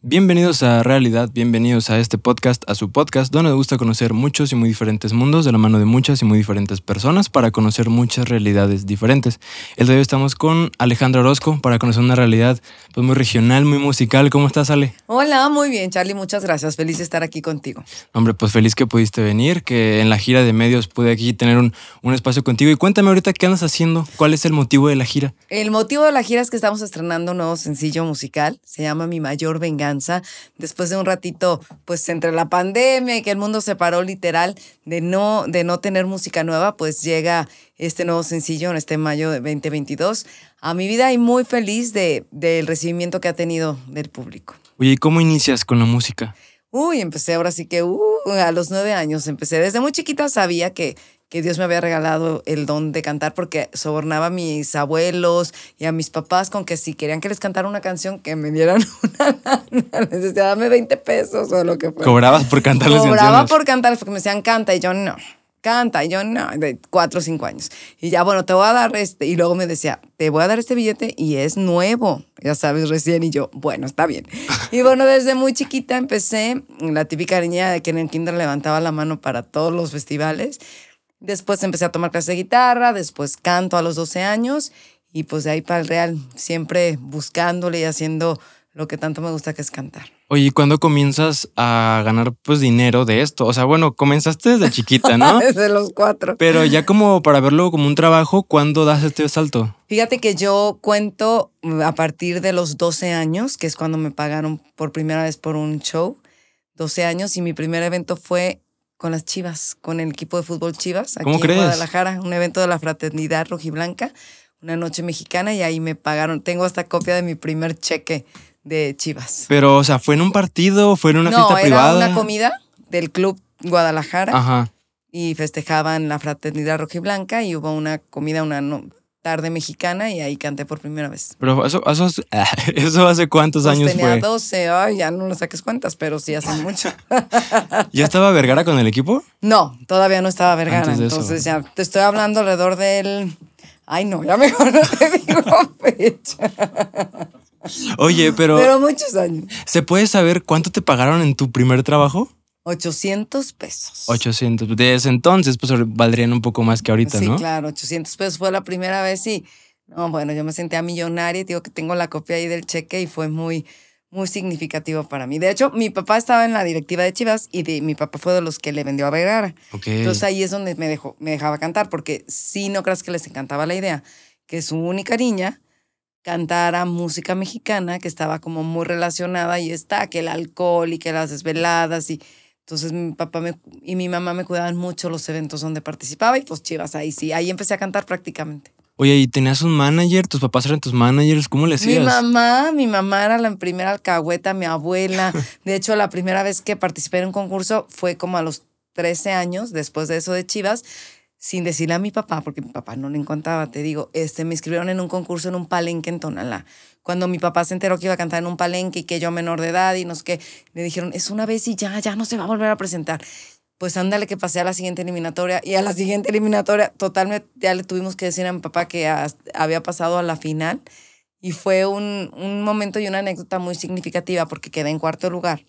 Bienvenidos a Realidad, bienvenidos a este podcast, a su podcast, donde me gusta conocer muchos y muy diferentes mundos de la mano de muchas y muy diferentes personas para conocer muchas realidades diferentes. El día de hoy estamos con Alejandro Orozco para conocer una realidad pues, muy regional, muy musical. ¿Cómo estás, Ale? Hola, muy bien, Charlie, muchas gracias. Feliz de estar aquí contigo. Hombre, pues feliz que pudiste venir, que en la gira de medios pude aquí tener un, un espacio contigo. Y cuéntame ahorita qué andas haciendo, cuál es el motivo de la gira. El motivo de la gira es que estamos estrenando un nuevo sencillo musical, se llama Mi Mayor Venganza después de un ratito, pues entre la pandemia y que el mundo se paró literal de no, de no tener música nueva, pues llega este nuevo sencillo en este mayo de 2022 a mi vida y muy feliz de, del recibimiento que ha tenido del público. Oye, ¿y cómo inicias con la música? y empecé ahora sí que uh, a los nueve años empecé. Desde muy chiquita sabía que, que Dios me había regalado el don de cantar porque sobornaba a mis abuelos y a mis papás con que si querían que les cantara una canción, que me dieran una Les decía, dame 20 pesos o lo que fuera. ¿Cobrabas por cantarles Cobraba por cantarles porque me decían canta y yo no canta. Y yo, no, de cuatro o cinco años. Y ya, bueno, te voy a dar este. Y luego me decía, te voy a dar este billete y es nuevo, ya sabes, recién. Y yo, bueno, está bien. y bueno, desde muy chiquita empecé, la típica niña de que en el kinder levantaba la mano para todos los festivales. Después empecé a tomar clase de guitarra, después canto a los 12 años y pues de ahí para el real, siempre buscándole y haciendo lo que tanto me gusta que es cantar. Oye, cuándo comienzas a ganar pues dinero de esto? O sea, bueno, comenzaste desde chiquita, ¿no? desde los cuatro. Pero ya como para verlo como un trabajo, ¿cuándo das este salto? Fíjate que yo cuento a partir de los 12 años, que es cuando me pagaron por primera vez por un show, 12 años, y mi primer evento fue con las Chivas, con el equipo de fútbol Chivas, aquí en Guadalajara, un evento de la fraternidad rojiblanca, una noche mexicana, y ahí me pagaron. Tengo hasta copia de mi primer cheque de Chivas. Pero, o sea, ¿fue en un partido? ¿Fue en una no, fiesta era Una comida del club Guadalajara. Ajá. Y festejaban la fraternidad Roja y Blanca y hubo una comida, una tarde mexicana y ahí canté por primera vez. Pero eso, eso, hace cuántos pues años tenía 12, ya no lo saques cuentas, pero sí hace mucho. ¿Ya estaba Vergara con el equipo? No, todavía no estaba Vergara, entonces ya te estoy hablando alrededor del Ay, no, ya mejor no te digo fecha. Oye, pero. Pero muchos años. ¿Se puede saber cuánto te pagaron en tu primer trabajo? 800 pesos. 800. Desde entonces, pues valdrían un poco más que ahorita, ¿no? Sí, claro, 800 pesos fue la primera vez y. No, bueno, yo me sentía millonaria y digo que tengo la copia ahí del cheque y fue muy, muy significativo para mí. De hecho, mi papá estaba en la directiva de Chivas y de, mi papá fue de los que le vendió a Vergara. Entonces ahí es donde me, dejó, me dejaba cantar porque sí, no creas que les encantaba la idea, que su única niña cantara música mexicana que estaba como muy relacionada y está, que el alcohol y que las desveladas y entonces mi papá y mi mamá me cuidaban mucho los eventos donde participaba y pues chivas ahí sí, ahí empecé a cantar prácticamente. Oye, ¿y tenías un manager? ¿Tus papás eran tus managers? ¿Cómo le hacías? Mi mamá, mi mamá era la primera alcahueta, mi abuela. De hecho, la primera vez que participé en un concurso fue como a los 13 años, después de eso de Chivas sin decirle a mi papá, porque mi papá no le contaba, te digo, este, me inscribieron en un concurso en un palenque en Tonalá. Cuando mi papá se enteró que iba a cantar en un palenque y que yo menor de edad y nos que le me dijeron, es una vez y ya, ya no se va a volver a presentar. Pues ándale que pasé a la siguiente eliminatoria y a la siguiente eliminatoria, totalmente, ya le tuvimos que decir a mi papá que había pasado a la final y fue un, un momento y una anécdota muy significativa porque quedé en cuarto lugar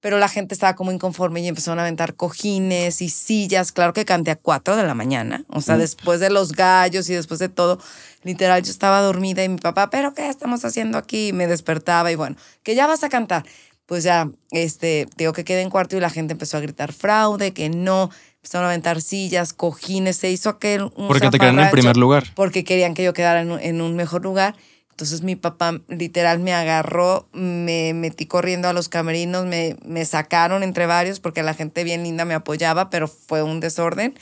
pero la gente estaba como inconforme y empezaron a aventar cojines y sillas. Claro que canté a cuatro de la mañana, o sea, después de los gallos y después de todo, literal, yo estaba dormida y mi papá, pero ¿qué estamos haciendo aquí? Y me despertaba y bueno, que ya vas a cantar. Pues ya, este, digo que quedé en cuarto y la gente empezó a gritar fraude, que no, empezaron a aventar sillas, cojines, se hizo aquel... Un porque te quedaron en primer lugar. Porque querían que yo quedara en un mejor lugar. Entonces mi papá literal me agarró, me metí corriendo a los camerinos, me, me, sacaron entre varios porque la gente bien linda me apoyaba, pero fue un desorden.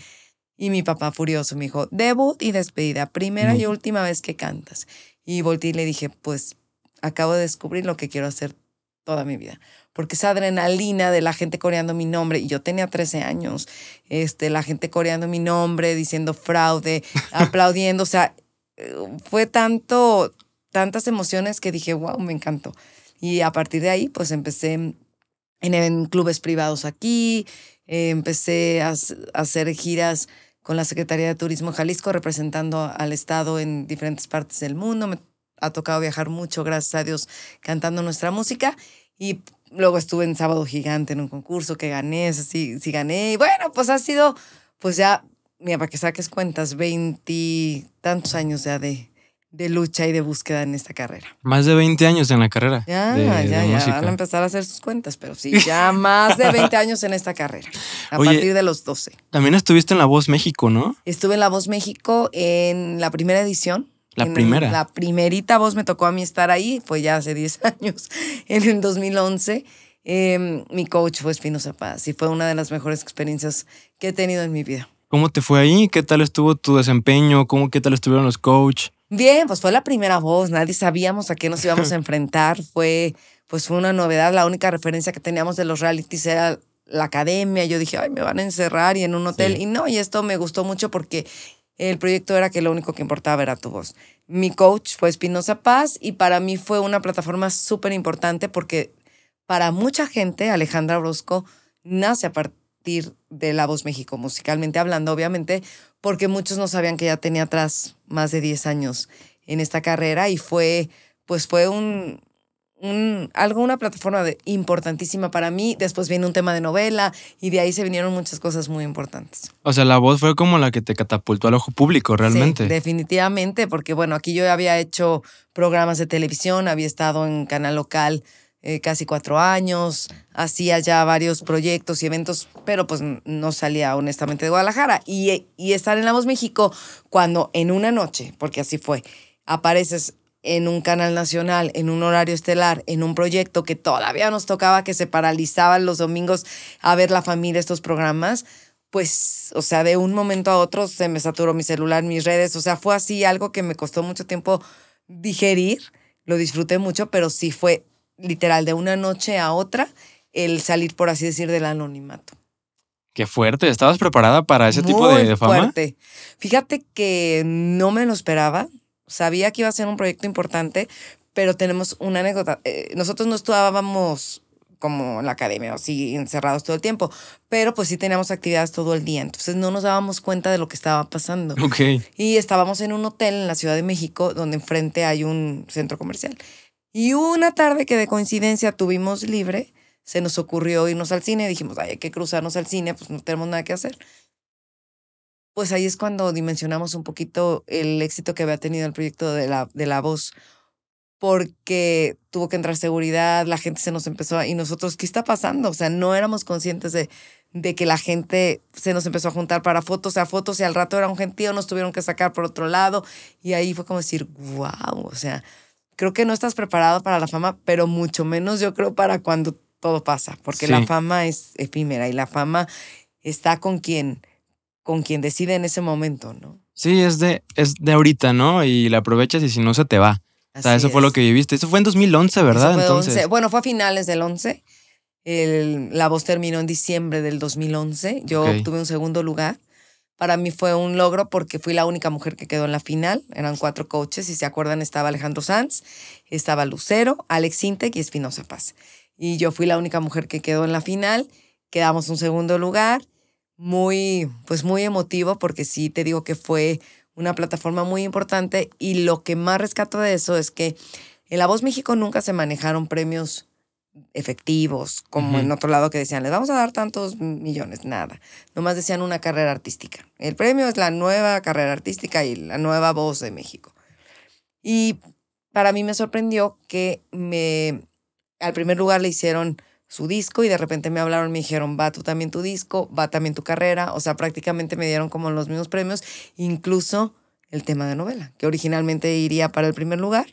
Y mi papá furioso me dijo, debut y despedida, primera y última vez que cantas. Y volteé y le dije, pues acabo de descubrir lo que quiero hacer toda mi vida. Porque esa adrenalina de la gente coreando mi nombre, y yo tenía 13 años, este, la gente coreando mi nombre, diciendo fraude, aplaudiendo, o sea, eh, fue tanto, tantas emociones que dije, wow, me encantó. Y a partir de ahí, pues empecé en, clubes privados aquí, empecé a, hacer giras con la Secretaría de Turismo Jalisco, representando al Estado en diferentes partes del mundo. Me ha tocado viajar mucho, gracias a Dios, cantando nuestra música. Y luego estuve en Sábado Gigante en un concurso que gané, sí, gané. Y bueno, pues ha sido, pues ya, mira, para que saques cuentas, veintitantos años ya de, de lucha y de búsqueda en esta carrera. Más de 20 años en la carrera. Ya, ya, ya. Van a empezar a hacer sus cuentas, pero sí, ya más de 20 años en esta carrera, a partir de los 12. También estuviste en La Voz México, ¿no? Estuve en La Voz México en la primera edición. La primera. La primerita voz me tocó a mí estar ahí, fue ya hace 10 años, en el 2011. Em, mi coach fue Espinosa Paz y fue una de las mejores experiencias que he tenido en mi vida. ¿Cómo te fue ahí? ¿Qué tal estuvo tu desempeño? ¿Cómo qué tal estuvieron los coaches? Bien, pues fue la primera voz, nadie sabíamos a qué nos íbamos a enfrentar, fue pues fue una novedad, la única referencia que teníamos de los realities era la academia, yo dije, ay, me van a encerrar y en un hotel, y no, y esto me gustó mucho porque el proyecto era que lo único que importaba era tu voz. Mi coach fue Espinosa Paz y para mí fue una plataforma súper importante porque para mucha gente Alejandra Orozco nace aparte, de La Voz México, musicalmente hablando, obviamente, porque muchos no sabían que ya tenía atrás más de 10 años en esta carrera y fue, pues fue un, algo, una plataforma importantísima para mí. Después viene un tema de novela y de ahí se vinieron muchas cosas muy importantes. O sea, la voz fue como la que te catapultó al ojo público realmente. definitivamente, porque bueno, aquí yo había hecho programas de televisión, había estado en canal local eh, casi cuatro años, hacía ya varios proyectos y eventos, pero pues no salía honestamente de Guadalajara. Y, y estar en La Voz México cuando en una noche, porque así fue, apareces en un canal nacional, en un horario estelar, en un proyecto que todavía nos tocaba que se paralizaban los domingos a ver la familia estos programas, pues, o sea, de un momento a otro se me saturó mi celular, mis redes, o sea, fue así algo que me costó mucho tiempo digerir, lo disfruté mucho, pero sí fue literal, de una noche a otra, el salir, por así decir, del anonimato. Qué fuerte, ¿estabas preparada para ese tipo de, fama? fama? Fuerte. Fíjate que no me lo esperaba, sabía que iba a ser un proyecto importante, pero tenemos una anécdota. Eh, nosotros no estudiábamos como en la academia, así encerrados todo el tiempo, pero pues sí teníamos actividades todo el día, entonces no nos dábamos cuenta de lo que estaba pasando. Y estábamos en un hotel en la Ciudad de México, donde enfrente hay un centro comercial. Y una tarde que de coincidencia tuvimos libre, se nos ocurrió irnos al cine. Dijimos, Ay, hay que cruzarnos al cine, pues no tenemos nada que hacer. Pues ahí es cuando dimensionamos un poquito el éxito que había tenido el proyecto de la, de la voz, porque tuvo que entrar seguridad, la gente se nos empezó a... Y nosotros, ¿qué está pasando? O sea, no éramos conscientes de, de que la gente se nos empezó a juntar para fotos a fotos y al rato era un gentío, nos tuvieron que sacar por otro lado. Y ahí fue como decir, wow, o sea, creo que no estás preparado para la fama, pero mucho menos yo creo para cuando todo pasa, porque la fama es efímera y la fama está con quien, con quien decide en ese momento, ¿no? Sí, es de, es de ahorita, ¿no? Y la aprovechas y si no se te va. o sea, eso fue lo que viviste. Eso fue en 2011, ¿verdad? Entonces. Bueno, fue a finales del 11. la voz terminó en diciembre del 2011. Yo obtuve un segundo lugar. Para mí fue un logro porque fui la única mujer que quedó en la final. Eran cuatro coaches, si se acuerdan, estaba Alejandro Sanz, estaba Lucero, Alex Intec y Espinosa Paz. Y yo fui la única mujer que quedó en la final. Quedamos un segundo lugar, muy, pues muy emotivo porque sí te digo que fue una plataforma muy importante y lo que más rescato de eso es que en La Voz México nunca se manejaron premios efectivos, como en otro lado que decían, les vamos a dar tantos millones, nada. Nomás decían una carrera artística. El premio es la nueva carrera artística y la nueva voz de México. Y para mí me sorprendió que me, al primer lugar le hicieron su disco y de repente me hablaron, me dijeron, va tú también tu disco, va también tu carrera, o sea, prácticamente me dieron como los mismos premios, incluso el tema de novela, que originalmente iría para el primer lugar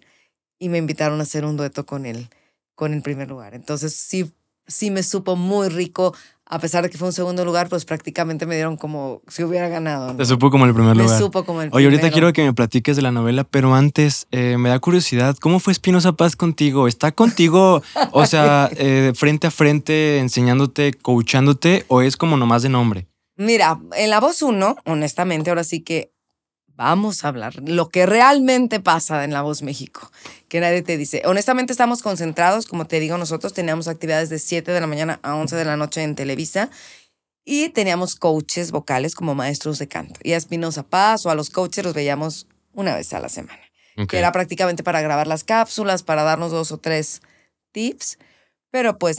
y me invitaron a hacer un dueto con él con el primer lugar. Entonces sí, sí me supo muy rico. A pesar de que fue un segundo lugar, pues prácticamente me dieron como si hubiera ganado. Te supo como el primer lugar. Me supo como el Oye, ahorita quiero que me platiques de la novela, pero antes eh, me da curiosidad, ¿cómo fue Espinosa Paz contigo? ¿Está contigo, o sea, eh, frente a frente, enseñándote, coachándote, o es como nomás de nombre? Mira, en La Voz uno, honestamente, ahora sí que vamos a hablar lo que realmente pasa en La Voz México, que nadie te dice. Honestamente estamos concentrados, como te digo, nosotros teníamos actividades de 7 de la mañana a 11 de la noche en Televisa y teníamos coaches vocales como maestros de canto. Y a Espinosa Paz o a los coaches los veíamos una vez a la semana, que era prácticamente para grabar las cápsulas, para darnos dos o tres tips, pero pues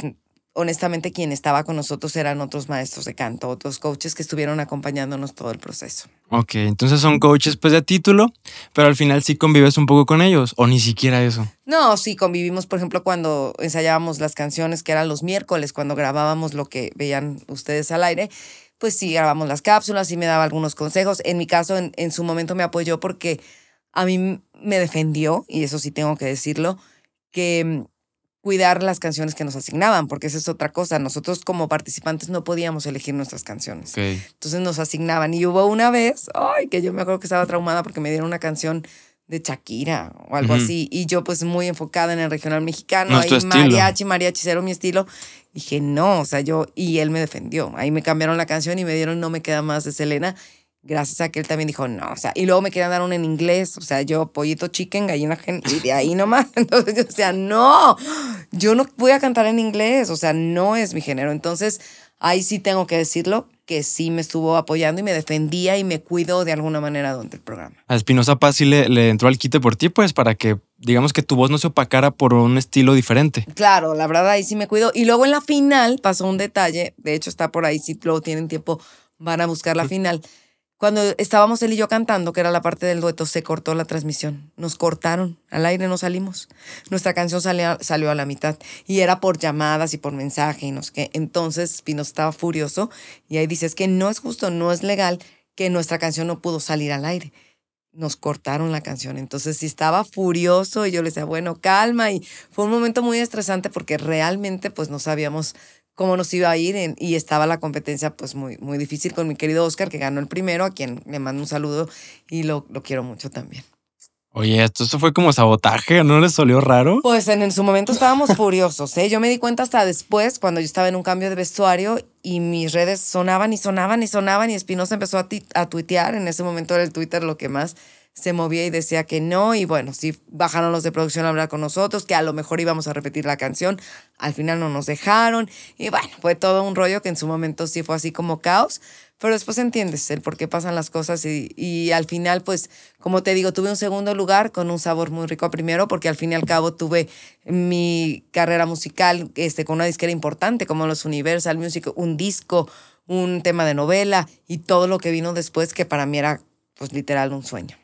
honestamente quien estaba con nosotros eran otros maestros de canto, otros coaches que estuvieron acompañándonos todo el proceso. Ok, entonces son coaches pues de título, pero al final sí convives un poco con ellos o ni siquiera eso. No, sí convivimos, por ejemplo, cuando ensayábamos las canciones que eran los miércoles, cuando grabábamos lo que veían ustedes al aire. Pues sí, grabamos las cápsulas y me daba algunos consejos. En mi caso, en su momento me apoyó porque a mí me defendió, y eso sí tengo que decirlo, que mm, cuidar las canciones que nos asignaban, porque esa es otra cosa. Nosotros como participantes no podíamos elegir nuestras canciones. Entonces nos asignaban. Y hubo una vez, ay, que yo me acuerdo que estaba traumada porque me dieron una canción de Shakira o algo así. Y yo pues muy enfocada en el regional mexicano, ahí mariachi, mariachi, cero mi estilo. Dije, no, o sea, yo, y él me defendió. Ahí me cambiaron la canción y me dieron No me queda más de Selena gracias a que él también dijo, no, o sea, y luego me querían dar uno en inglés, o sea, yo pollito chicken, gallina gen, y de ahí nomás. Entonces, yo, o sea, no, yo no voy a cantar en inglés, o sea, no es mi género. Entonces, ahí sí tengo que decirlo, que sí me estuvo apoyando y me defendía y me cuidó de alguna manera durante el programa. A Espinosa Paz sí le, le, entró al quite por ti, pues, para que digamos que tu voz no se opacara por un estilo diferente. Claro, la verdad ahí sí me cuidó. Y luego en la final pasó un detalle, de hecho está por ahí, si luego tienen tiempo, van a buscar la final. Cuando estábamos él y yo cantando, que era la parte del dueto, se cortó la transmisión. Nos cortaron, al aire no salimos. Nuestra canción salió a la mitad y era por llamadas y por mensaje y Entonces Pino estaba furioso y ahí dice, es que no es justo, no es legal que nuestra canción no pudo salir al aire. Nos cortaron la canción. Entonces sí estaba furioso y yo le decía, bueno, calma. Y fue un momento muy estresante porque realmente pues no sabíamos cómo nos iba a ir y estaba la competencia pues muy, muy difícil con mi querido Oscar, que ganó el primero, a quien le mando un saludo y lo, quiero mucho también. Oye, esto, fue como sabotaje, ¿no les salió raro? Pues en, su momento estábamos furiosos, ¿eh? Yo me di cuenta hasta después, cuando yo estaba en un cambio de vestuario y mis redes sonaban y sonaban y sonaban y Espinosa empezó a, a tuitear, en ese momento era el Twitter lo que más se movía y decía que no. Y bueno, sí bajaron los de producción a hablar con nosotros, que a lo mejor íbamos a repetir la canción. Al final no nos dejaron. Y bueno, fue todo un rollo que en su momento sí fue así como caos. Pero después entiendes el por qué pasan las cosas y, al final, pues, como te digo, tuve un segundo lugar con un sabor muy rico primero, porque al fin y al cabo tuve mi carrera musical este, con una disquera importante como los Universal Music, un disco, un tema de novela y todo lo que vino después, que para mí era, pues, literal un sueño.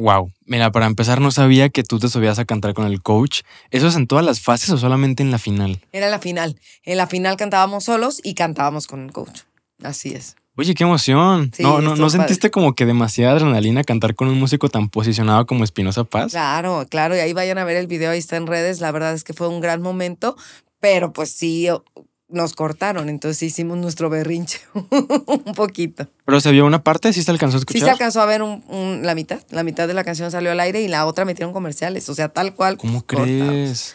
Wow. Mira, para empezar, no sabía que tú te subías a cantar con el coach. ¿Eso es en todas las fases o solamente en la final? Era la final. En la final cantábamos solos y cantábamos con el coach. Así es. Oye, qué emoción. no, ¿no sentiste como que demasiada adrenalina cantar con un músico tan posicionado como Espinosa Paz? Claro, claro. Y ahí vayan a ver el video, ahí está en redes. La verdad es que fue un gran momento. Pero pues sí, nos cortaron, entonces hicimos nuestro berrinche un poquito. ¿Pero se vio una parte? ¿Sí se alcanzó a escuchar? Sí se alcanzó a ver la mitad. La mitad de la canción salió al aire y la otra metieron comerciales. O sea, tal cual. ¿Cómo crees?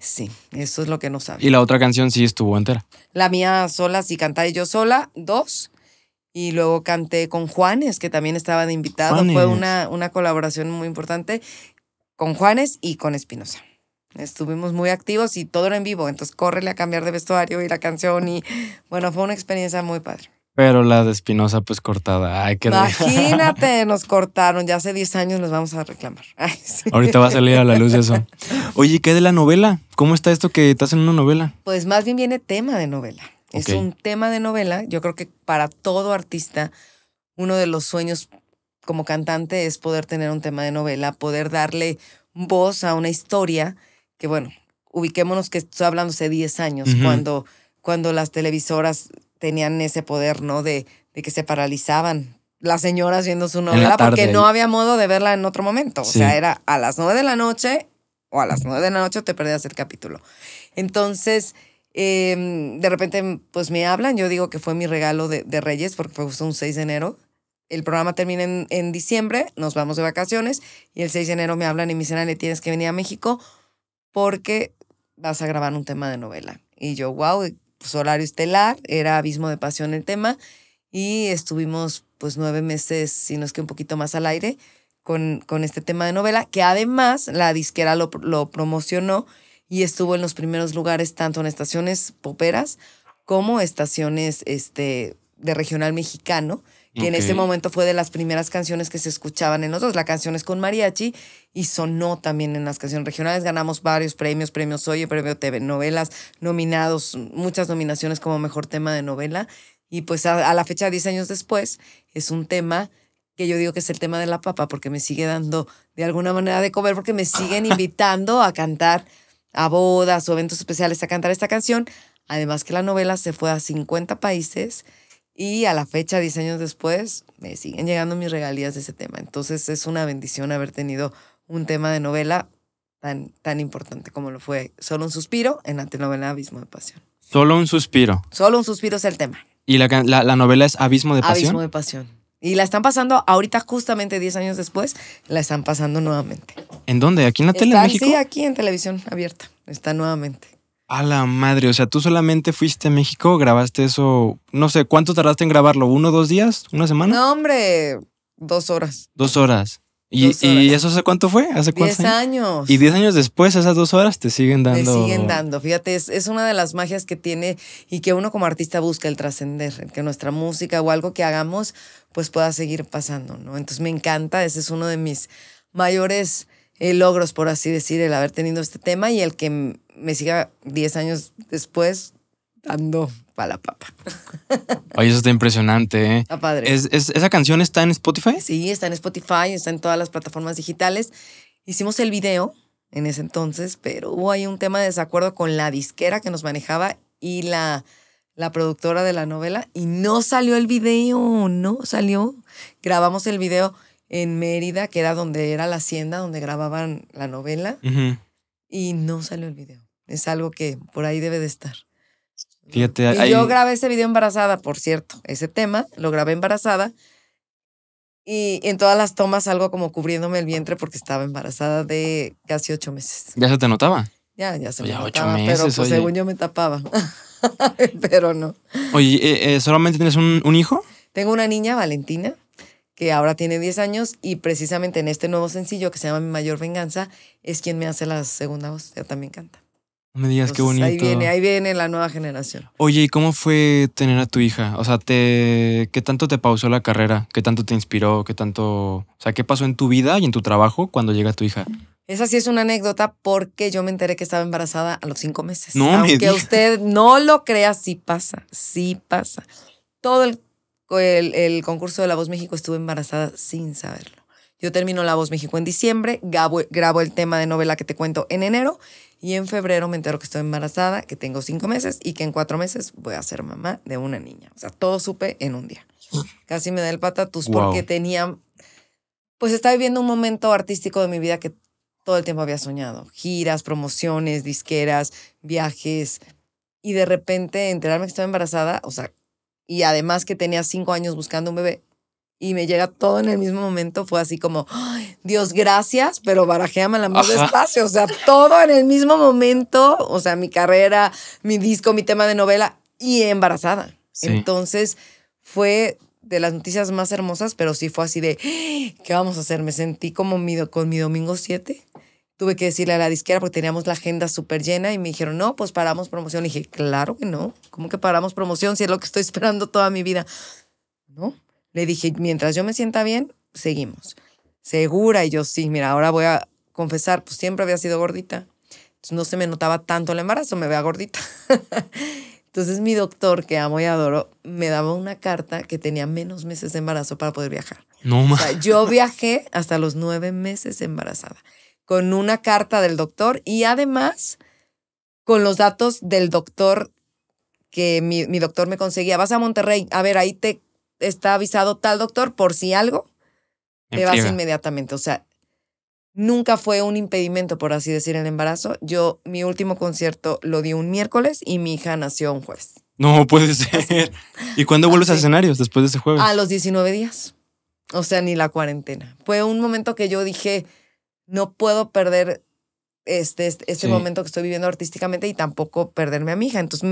Sí, eso es lo que no sabía. ¿Y la otra canción sí estuvo entera? La mía sola, sí canté yo sola, dos. Y luego canté con Juanes, que también estaba de invitado. Fue una, una colaboración muy importante con Juanes y con Espinosa. Estuvimos muy activos y todo era en vivo, entonces córrele a cambiar de vestuario y la canción y bueno, fue una experiencia muy padre. Pero la de Espinosa, pues cortada. Ay, qué Imagínate, nos cortaron. Ya hace 10 años nos vamos a reclamar. Ahorita va a salir a la luz eso. Oye, ¿qué de la novela? ¿Cómo está esto que estás en una novela? Pues más bien viene tema de novela. Es un tema de novela. Yo creo que para todo artista, uno de los sueños como cantante es poder tener un tema de novela, poder darle voz a una historia que bueno, ubiquémonos que estoy hablando hace 10 años, cuando, cuando las televisoras tenían ese poder, ¿no? De, de que se paralizaban las señoras viendo su novela porque no había modo de verla en otro momento. O sea, era a las 9 de la noche o a las 9 de la noche te perdías el capítulo. Entonces, em, de repente, pues me hablan, yo digo que fue mi regalo de, de Reyes porque fue un 6 de enero. El programa termina en, en, diciembre, nos vamos de vacaciones y el 6 de enero me hablan y me dicen, le tienes que venir a México porque vas a grabar un tema de novela. Y yo, wow, pues, Solario estelar, era abismo de pasión el tema, y estuvimos pues nueve meses, si no es que un poquito más al aire, con, este tema de novela, que además la disquera lo, lo promocionó y estuvo en los primeros lugares tanto en estaciones poperas como estaciones este, de regional mexicano que en ese momento fue de las primeras canciones que se escuchaban en nosotros. La canción es con mariachi y sonó también en las canciones regionales. Ganamos varios premios, premios Oye, premio TV, novelas, nominados, muchas nominaciones como mejor tema de novela. Y pues a, la fecha, 10 años después, es un tema que yo digo que es el tema de la papa, porque me sigue dando de alguna manera de comer, porque me siguen invitando a cantar a bodas o eventos especiales a cantar esta canción. Además que la novela se fue a 50 países y a la fecha, 10 años después, me siguen llegando mis regalías de ese tema. Entonces es una bendición haber tenido un tema de novela tan, tan importante como lo fue Solo un suspiro en la telenovela Abismo de Pasión. Solo un suspiro. Solo un suspiro es el tema. ¿Y la, la novela es Abismo de Pasión? Abismo de Pasión. Y la están pasando ahorita, justamente 10 años después, la están pasando nuevamente. ¿En dónde? ¿Aquí en la tele? México? Sí, aquí en televisión abierta. Está nuevamente. A la madre, o sea, tú solamente fuiste a México, grabaste eso, no sé, ¿cuánto tardaste en grabarlo? ¿Uno, dos días? ¿Una semana? No, hombre, dos horas. Dos horas. ¿Y, eso hace cuánto fue? ¿Hace cuánto? Diez años? Y diez años después, esas dos horas te siguen dando. Te siguen dando. Fíjate, es, una de las magias que tiene y que uno como artista busca el trascender, que nuestra música o algo que hagamos, pues pueda seguir pasando, ¿no? Entonces me encanta, ese es uno de mis mayores eh, logros, por así decir, el haber tenido este tema y el que me siga 10 años después dando para la papa. Oye, eso está impresionante, ¿eh? Está padre. esa canción está en Spotify? Sí, está en Spotify, está en todas las plataformas digitales. Hicimos el video en ese entonces, pero hubo ahí un tema de desacuerdo con la disquera que nos manejaba y la, la productora de la novela y no salió el video, no salió. Grabamos el video en Mérida, que era donde era la hacienda, donde grababan la novela, y no salió el video. Es algo que por ahí debe de estar. yo grabé ese video embarazada, por cierto, ese tema, lo grabé embarazada, y en todas las tomas algo como cubriéndome el vientre porque estaba embarazada de casi ocho meses. ¿Ya se te notaba? Ya, ya se pues meses, pero pues según yo me tapaba. pero no. Oye, ¿eh, eh solamente tienes un hijo? Tengo una niña, Valentina, que ahora tiene 10 años y precisamente en este nuevo sencillo que se llama Mi Mayor Venganza es quien me hace la segunda voz, ya también canta. No me digas qué bonito. Ahí viene, ahí viene la nueva generación. Oye, ¿y cómo fue tener a tu hija? O sea, te, ¿qué tanto te pausó la carrera? ¿Qué tanto te inspiró? ¿Qué tanto, o sea, qué pasó en tu vida y en tu trabajo cuando llega tu hija? Esa sí es una anécdota porque yo me enteré que estaba embarazada a los cinco meses. No, Aunque usted no lo crea, sí pasa, sí pasa. Todo el el, concurso de La Voz México estuve embarazada sin saberlo. Yo termino La Voz México en diciembre, grabo, el tema de novela que te cuento en enero y en febrero me entero que estoy embarazada, que tengo cinco meses y que en cuatro meses voy a ser mamá de una niña. O sea, todo supe en un día. Casi me da el patatus porque tenía, pues estaba viviendo un momento artístico de mi vida que todo el tiempo había soñado. Giras, promociones, disqueras, viajes. Y de repente enterarme que estaba embarazada, o sea, y además que tenía cinco años buscando un bebé y me llega todo en el mismo momento, fue así como, Dios, gracias, pero la más Ajá. despacio. O sea, todo en el mismo momento, o sea, mi carrera, mi disco, mi tema de novela y embarazada. Entonces fue de las noticias más hermosas, pero sí fue así de, ¿qué vamos a hacer? Me sentí como mi, con mi domingo 7 tuve que decirle a la disquera porque teníamos la agenda súper llena y me dijeron, no, pues paramos promoción. Y dije, claro que no, ¿cómo que paramos promoción si es lo que estoy esperando toda mi vida? No, le dije, mientras yo me sienta bien, seguimos. Segura, y yo sí, mira, ahora voy a confesar, pues siempre había sido gordita. Entonces no se me notaba tanto el embarazo, me vea gordita. Entonces mi doctor, que amo y adoro, me daba una carta que tenía menos meses de embarazo para poder viajar. No, más yo viajé hasta los nueve meses embarazada con una carta del doctor y además con los datos del doctor que mi, doctor me conseguía. Vas a Monterrey, a ver, ahí te está avisado tal doctor por si algo, te vas inmediatamente. O sea, nunca fue un impedimento, por así decir, el embarazo. Yo mi último concierto lo di un miércoles y mi hija nació un jueves. No puede ser. ¿Y cuándo vuelves a escenarios después de ese jueves? A los 19 días. O sea, ni la cuarentena. Fue un momento que yo dije, no puedo perder este, este, este momento que estoy viviendo artísticamente y tampoco perderme a mi hija. Entonces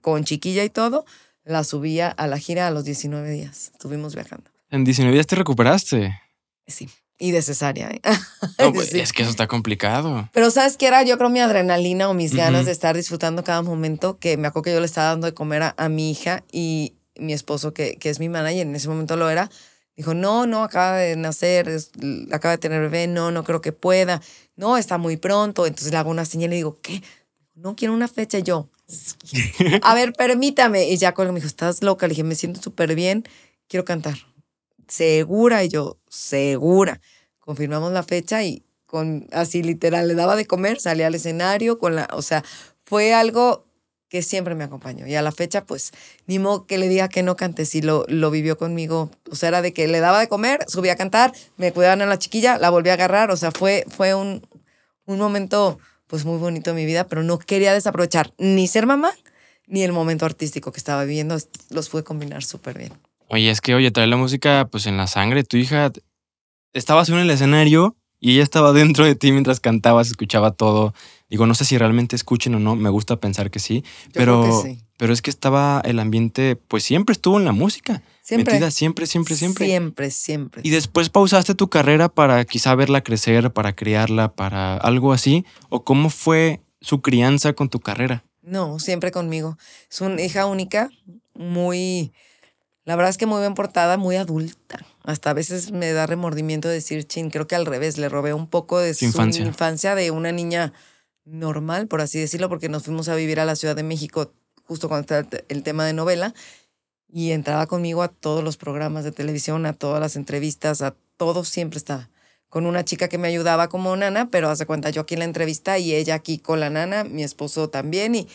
con chiquilla y todo, la subía a la gira a los 19 días. Estuvimos viajando. En 19 días te recuperaste. Sí. Y de cesárea. ¿eh? Es que eso está complicado. Pero sabes que era, yo creo, mi adrenalina o mis ganas de estar disfrutando cada momento, que me acuerdo que yo le estaba dando de comer a, mi hija y mi esposo, que, que es mi manager, en ese momento lo era, Dijo, no, no, acaba de nacer, acaba de tener bebé, no, no creo que pueda, no, está muy pronto. Entonces le hago una señal y digo, ¿qué? No quiero una fecha yo. A ver, permítame. Y ya con me dijo, estás loca. Le dije, me siento súper bien, quiero cantar. Segura, y yo, segura. Confirmamos la fecha y con así literal, le daba de comer, salía al escenario, con la, o sea, fue algo que siempre me acompañó. Y a la fecha, pues, ni modo que le diga que no cante, si lo, lo vivió conmigo. O sea, era de que le daba de comer, subía a cantar, me cuidaban a la chiquilla, la volví a agarrar. O sea, fue, fue un, un momento, pues, muy bonito en mi vida, pero no quería desaprovechar ni ser mamá, ni el momento artístico que estaba viviendo. Los fue combinar súper bien. Oye, es que, oye, trae la música, pues, en la sangre. Tu hija estaba en el escenario y ella estaba dentro de ti mientras cantabas, escuchaba todo. Digo, no sé si realmente escuchen o no, me gusta pensar que sí, pero, pero es que estaba el ambiente, pues siempre estuvo en la música. Siempre. siempre, siempre, siempre. Siempre, siempre. Y después pausaste tu carrera para quizá verla crecer, para criarla, para algo así. ¿O cómo fue su crianza con tu carrera? No, siempre conmigo. Es una hija única, muy, la verdad es que muy bien portada, muy adulta. Hasta a veces me da remordimiento decir, chin, creo que al revés, le robé un poco de su, infancia de una niña normal, por así decirlo, porque nos fuimos a vivir a la Ciudad de México justo cuando estaba el tema de novela y entraba conmigo a todos los programas de televisión, a todas las entrevistas, a todo siempre estaba. Con una chica que me ayudaba como nana, pero hace cuenta yo aquí en la entrevista y ella aquí con la nana, mi esposo también y,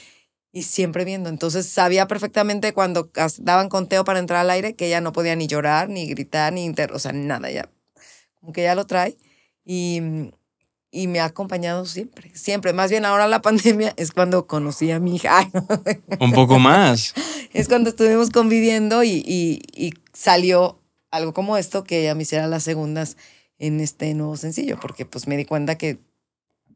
y siempre viendo. Entonces sabía perfectamente cuando daban conteo para entrar al aire que ella no podía ni llorar, ni gritar, ni inter, o sea, nada, ya como que ya lo trae. Y, y me ha acompañado siempre, siempre. Más bien ahora la pandemia es cuando conocí a mi hija. Un poco más. Es cuando estuvimos conviviendo y, salió algo como esto, que ella me hiciera las segundas en este nuevo sencillo, porque pues me di cuenta que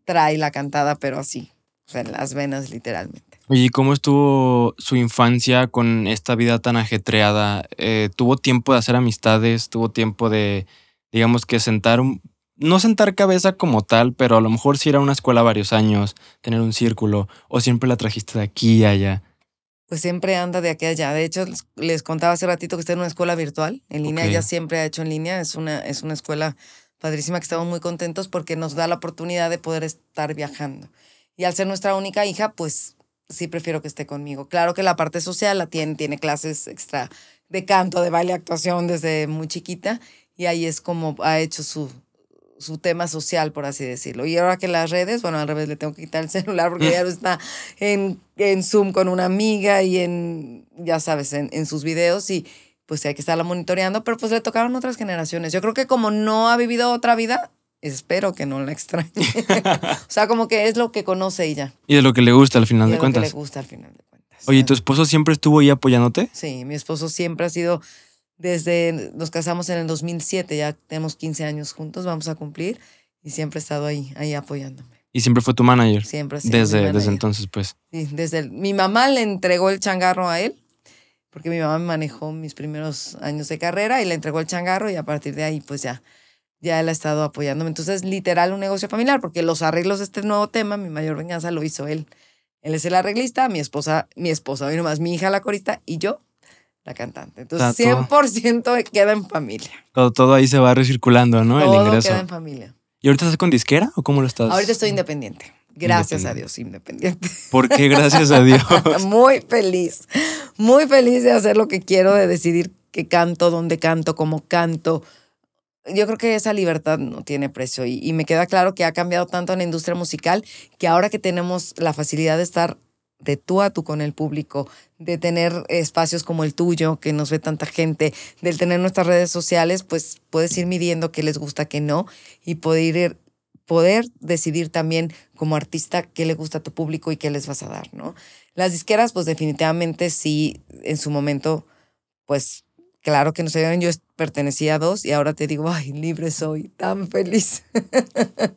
trae la cantada, pero así, o en las venas literalmente. ¿Y cómo estuvo su infancia con esta vida tan ajetreada? Eh, ¿Tuvo tiempo de hacer amistades? ¿Tuvo tiempo de, digamos que sentar un no sentar cabeza como tal, pero a lo mejor si ir a una escuela varios años, tener un círculo, o siempre la trajiste de aquí y allá. Pues siempre anda de aquí a allá. De hecho, les contaba hace ratito que está en una escuela virtual, en línea, ella siempre ha hecho en línea, es una, es una escuela padrísima que estamos muy contentos porque nos da la oportunidad de poder estar viajando. Y al ser nuestra única hija, pues sí prefiero que esté conmigo. Claro que la parte social la tiene, tiene clases extra de canto, de baile, actuación desde muy chiquita y ahí es como ha hecho su, su tema social, por así decirlo. Y ahora que las redes, bueno, al revés, le tengo que quitar el celular porque ya está en, en, Zoom con una amiga y en, ya sabes, en, sus videos y pues hay que estarla monitoreando, pero pues le tocaron otras generaciones. Yo creo que como no ha vivido otra vida, espero que no la extrañe. o sea, como que es lo que conoce ella. Y de lo que le gusta al final de, cuentas. Lo que le gusta al final de cuentas. Oye, ¿tu esposo siempre estuvo ahí apoyándote? Sí, mi esposo siempre ha sido desde nos casamos en el 2007, ya tenemos 15 años juntos, vamos a cumplir y siempre he estado ahí, ahí apoyándome. ¿Y siempre fue tu manager? Siempre, siempre desde, desde entonces, pues. Sí, desde mi mamá le entregó el changarro a él, porque mi mamá me manejó mis primeros años de carrera y le entregó el changarro y a partir de ahí, pues ya, ya él ha estado apoyándome. Entonces, literal, un negocio familiar, porque los arreglos de este nuevo tema, mi mayor venganza, lo hizo él. Él es el arreglista, mi esposa, mi esposa, hoy nomás, mi hija la corista y yo la cantante. Entonces, 100% queda en familia. Todo, todo, ahí se va recirculando, ¿no? el ingreso. queda en familia. ¿Y ahorita estás con disquera o cómo lo estás? Ahorita estoy independiente. Gracias a Dios, independiente. ¿Por qué gracias a Dios? muy feliz, muy feliz de hacer lo que quiero, de decidir qué canto, dónde canto, cómo canto. Yo creo que esa libertad no tiene precio y me queda claro que ha cambiado tanto en la industria musical que ahora que tenemos la facilidad de estar de tú a tú con el público, de tener espacios como el tuyo, que nos ve tanta gente, del tener nuestras redes sociales, pues puedes ir midiendo qué les gusta, qué no, y poder, poder decidir también como artista qué le gusta a tu público y qué les vas a dar, ¿no? Las disqueras, pues definitivamente sí, en su momento, pues Claro que se ayudaron, yo pertenecía a dos y ahora te digo, ay, libre soy, tan feliz.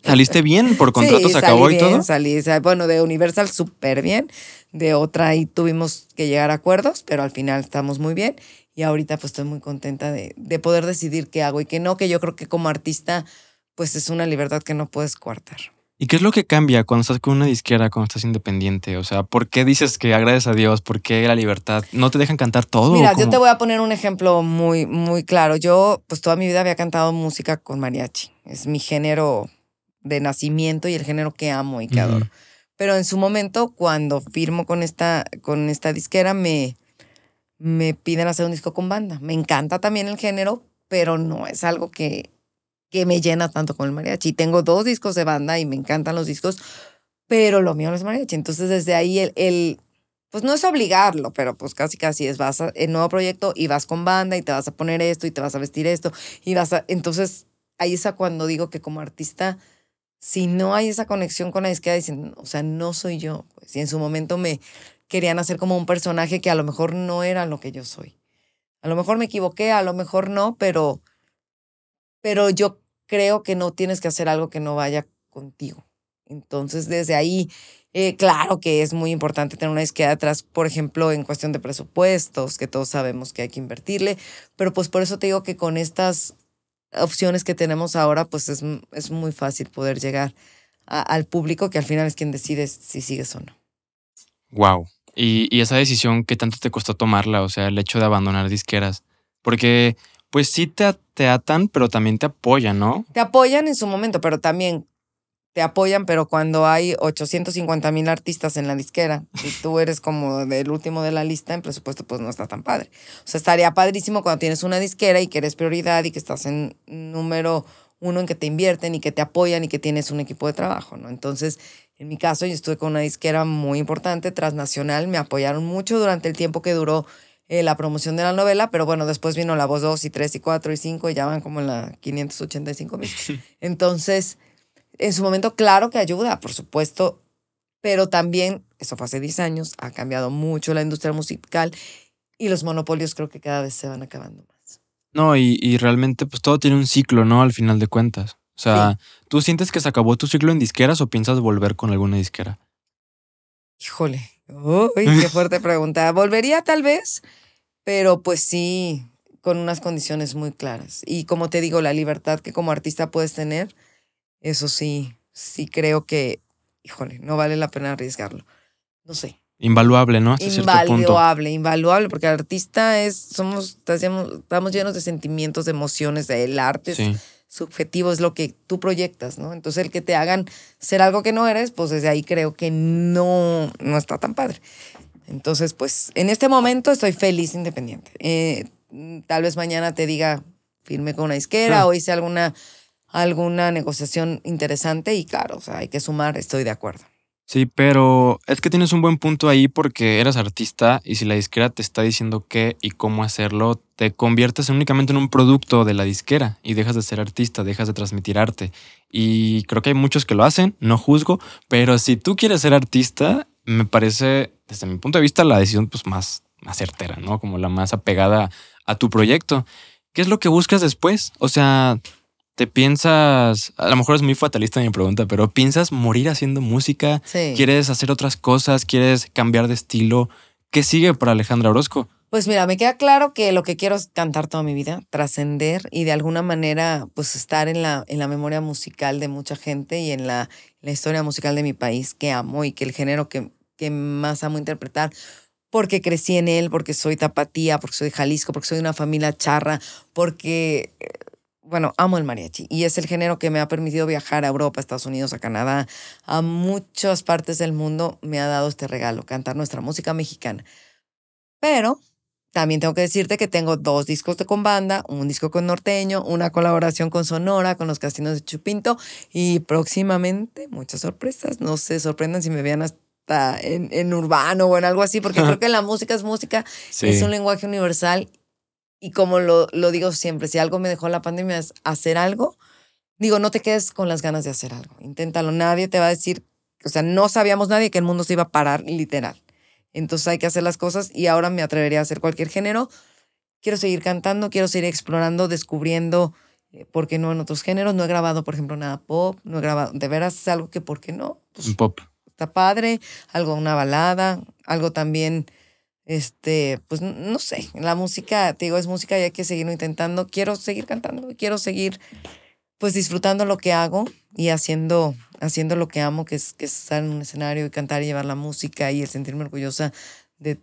¿Saliste bien? ¿Por contratos se acabó y todo? Salí, bueno, de Universal súper bien, de otra ahí tuvimos que llegar a acuerdos, pero al final estamos muy bien y ahorita pues estoy muy contenta de, de poder decidir qué hago y qué no, que yo creo que como artista pues es una libertad que no puedes coartar. ¿Y qué es lo que cambia cuando estás con una disquera, cuando estás independiente? O sea, ¿por qué dices que agradeces a Dios? ¿Por qué la libertad? ¿No te dejan cantar todo? Mira, yo te voy a poner un ejemplo muy, muy claro. Yo, pues toda mi vida había cantado música con mariachi. Es mi género de nacimiento y el género que amo y que adoro. Pero en su momento, cuando firmo con esta, con esta disquera, me, me piden hacer un disco con banda. Me encanta también el género, pero no es algo que, que me llena tanto con el mariachi. Tengo dos discos de banda y me encantan los discos, pero lo mío no es mariachi. Entonces desde ahí el, pues no es obligarlo, pero pues casi casi es vas en el nuevo proyecto y vas con banda y te vas a poner esto y te vas a vestir esto y vas a entonces ahí es cuando digo que como artista si no hay esa conexión con la izquierda dicen, o sea, no soy yo, si pues, y en su momento me querían hacer como un personaje que a lo mejor no era lo que yo soy. A lo mejor me equivoqué, a lo mejor no, pero pero yo creo que no tienes que hacer algo que no vaya contigo. Entonces, desde ahí, eh, claro que es muy importante tener una izquierda atrás, por ejemplo, en cuestión de presupuestos, que todos sabemos que hay que invertirle, pero pues por eso te digo que con estas opciones que tenemos ahora, pues es, muy fácil poder llegar al público, que al final es quien decide si sigues o no. Wow. Y, y esa decisión, ¿qué tanto te costó tomarla? O sea, el hecho de abandonar disqueras. Porque pues sí te, atan, pero también te apoyan, ¿no? Te apoyan en su momento, pero también te apoyan, pero cuando hay 850 mil artistas en la disquera y tú eres como el último de la lista en presupuesto, pues no está tan padre. O sea, estaría padrísimo cuando tienes una disquera y que eres prioridad y que estás en número uno en que te invierten y que te apoyan y que tienes un equipo de trabajo, ¿no? Entonces, en mi caso, yo estuve con una disquera muy importante, transnacional, me apoyaron mucho durante el tiempo que duró eh, la promoción de la novela, pero bueno, después vino la voz 2 y 3 y 4 y 5 y ya van como en la 585 mil. Entonces, en su momento, claro que ayuda, por supuesto, pero también, eso fue hace 10 años, ha cambiado mucho la industria musical y los monopolios creo que cada vez se van acabando más. No, y, realmente pues todo tiene un ciclo, ¿no? Al final de cuentas. O sea, ¿tú sientes que se acabó tu ciclo en disqueras o piensas volver con alguna disquera? Híjole, Uy, qué fuerte pregunta. Volvería tal vez, pero pues sí, con unas condiciones muy claras. Y como te digo, la libertad que como artista puedes tener, eso sí, sí creo que, híjole, no vale la pena arriesgarlo. No sé. Invaluable, ¿no? invaluable, invaluable, porque el artista es, somos, estamos llenos de sentimientos, de emociones, del arte subjetivo es lo que tú proyectas, ¿no? Entonces el que te hagan ser algo que no eres, pues desde ahí creo que no, no está tan padre. Entonces, pues en este momento estoy feliz independiente. Eh, tal vez mañana te diga, firme con una isquera o hice alguna, alguna negociación interesante y claro, o sea, hay que sumar, estoy de acuerdo. Sí, pero es que tienes un buen punto ahí porque eras artista y si la disquera te está diciendo qué y cómo hacerlo, te conviertes únicamente en un producto de la disquera y dejas de ser artista, dejas de transmitir arte. Y creo que hay muchos que lo hacen, no juzgo, pero si tú quieres ser artista, me parece, desde mi punto de vista, la decisión pues, más, más certera, ¿no? Como la más apegada a tu proyecto. ¿Qué es lo que buscas después? O sea, ¿Te piensas, a lo mejor es muy fatalista mi pregunta, pero piensas morir haciendo música? ¿Quieres hacer otras cosas? ¿Quieres cambiar de estilo? ¿Qué sigue para Alejandra Orozco? Pues mira, me queda claro que lo que quiero es cantar toda mi vida, trascender y de alguna manera pues estar en la, en la memoria musical de mucha gente y en la, la historia musical de mi país que amo y que el género que, que más amo interpretar porque crecí en él, porque soy tapatía, porque soy de Jalisco, porque soy de una familia charra, porque eh, bueno, amo el mariachi y es el género que me ha permitido viajar a Europa, a Estados Unidos, a Canadá, a muchas partes del mundo me ha dado este regalo, cantar nuestra música mexicana. Pero también tengo que decirte que tengo dos discos de con banda, un disco con norteño, una colaboración con Sonora, con los Castinos de Chupinto y próximamente muchas sorpresas. No se sorprendan si me vean hasta en, en urbano o en algo así, porque creo que la música es música, es un lenguaje universal y como lo, lo digo siempre, si algo me dejó la pandemia es hacer algo. Digo, no te quedes con las ganas de hacer algo. Inténtalo. Nadie te va a decir, o sea, no sabíamos nadie que el mundo se iba a parar literal. Entonces hay que hacer las cosas y ahora me atrevería a hacer cualquier género. Quiero seguir cantando, quiero seguir explorando, descubriendo, eh, ¿por qué no en otros géneros? No he grabado, por ejemplo, nada pop, no he grabado, de veras es algo que, ¿por qué no? Pues, un pop. Está padre, algo, una balada, algo también este, pues no sé, la música, te digo, es música y hay que seguir intentando. Quiero seguir cantando, quiero seguir pues disfrutando lo que hago y haciendo, haciendo lo que amo, que es, que estar en un escenario y cantar y llevar la música y el sentirme orgullosa de,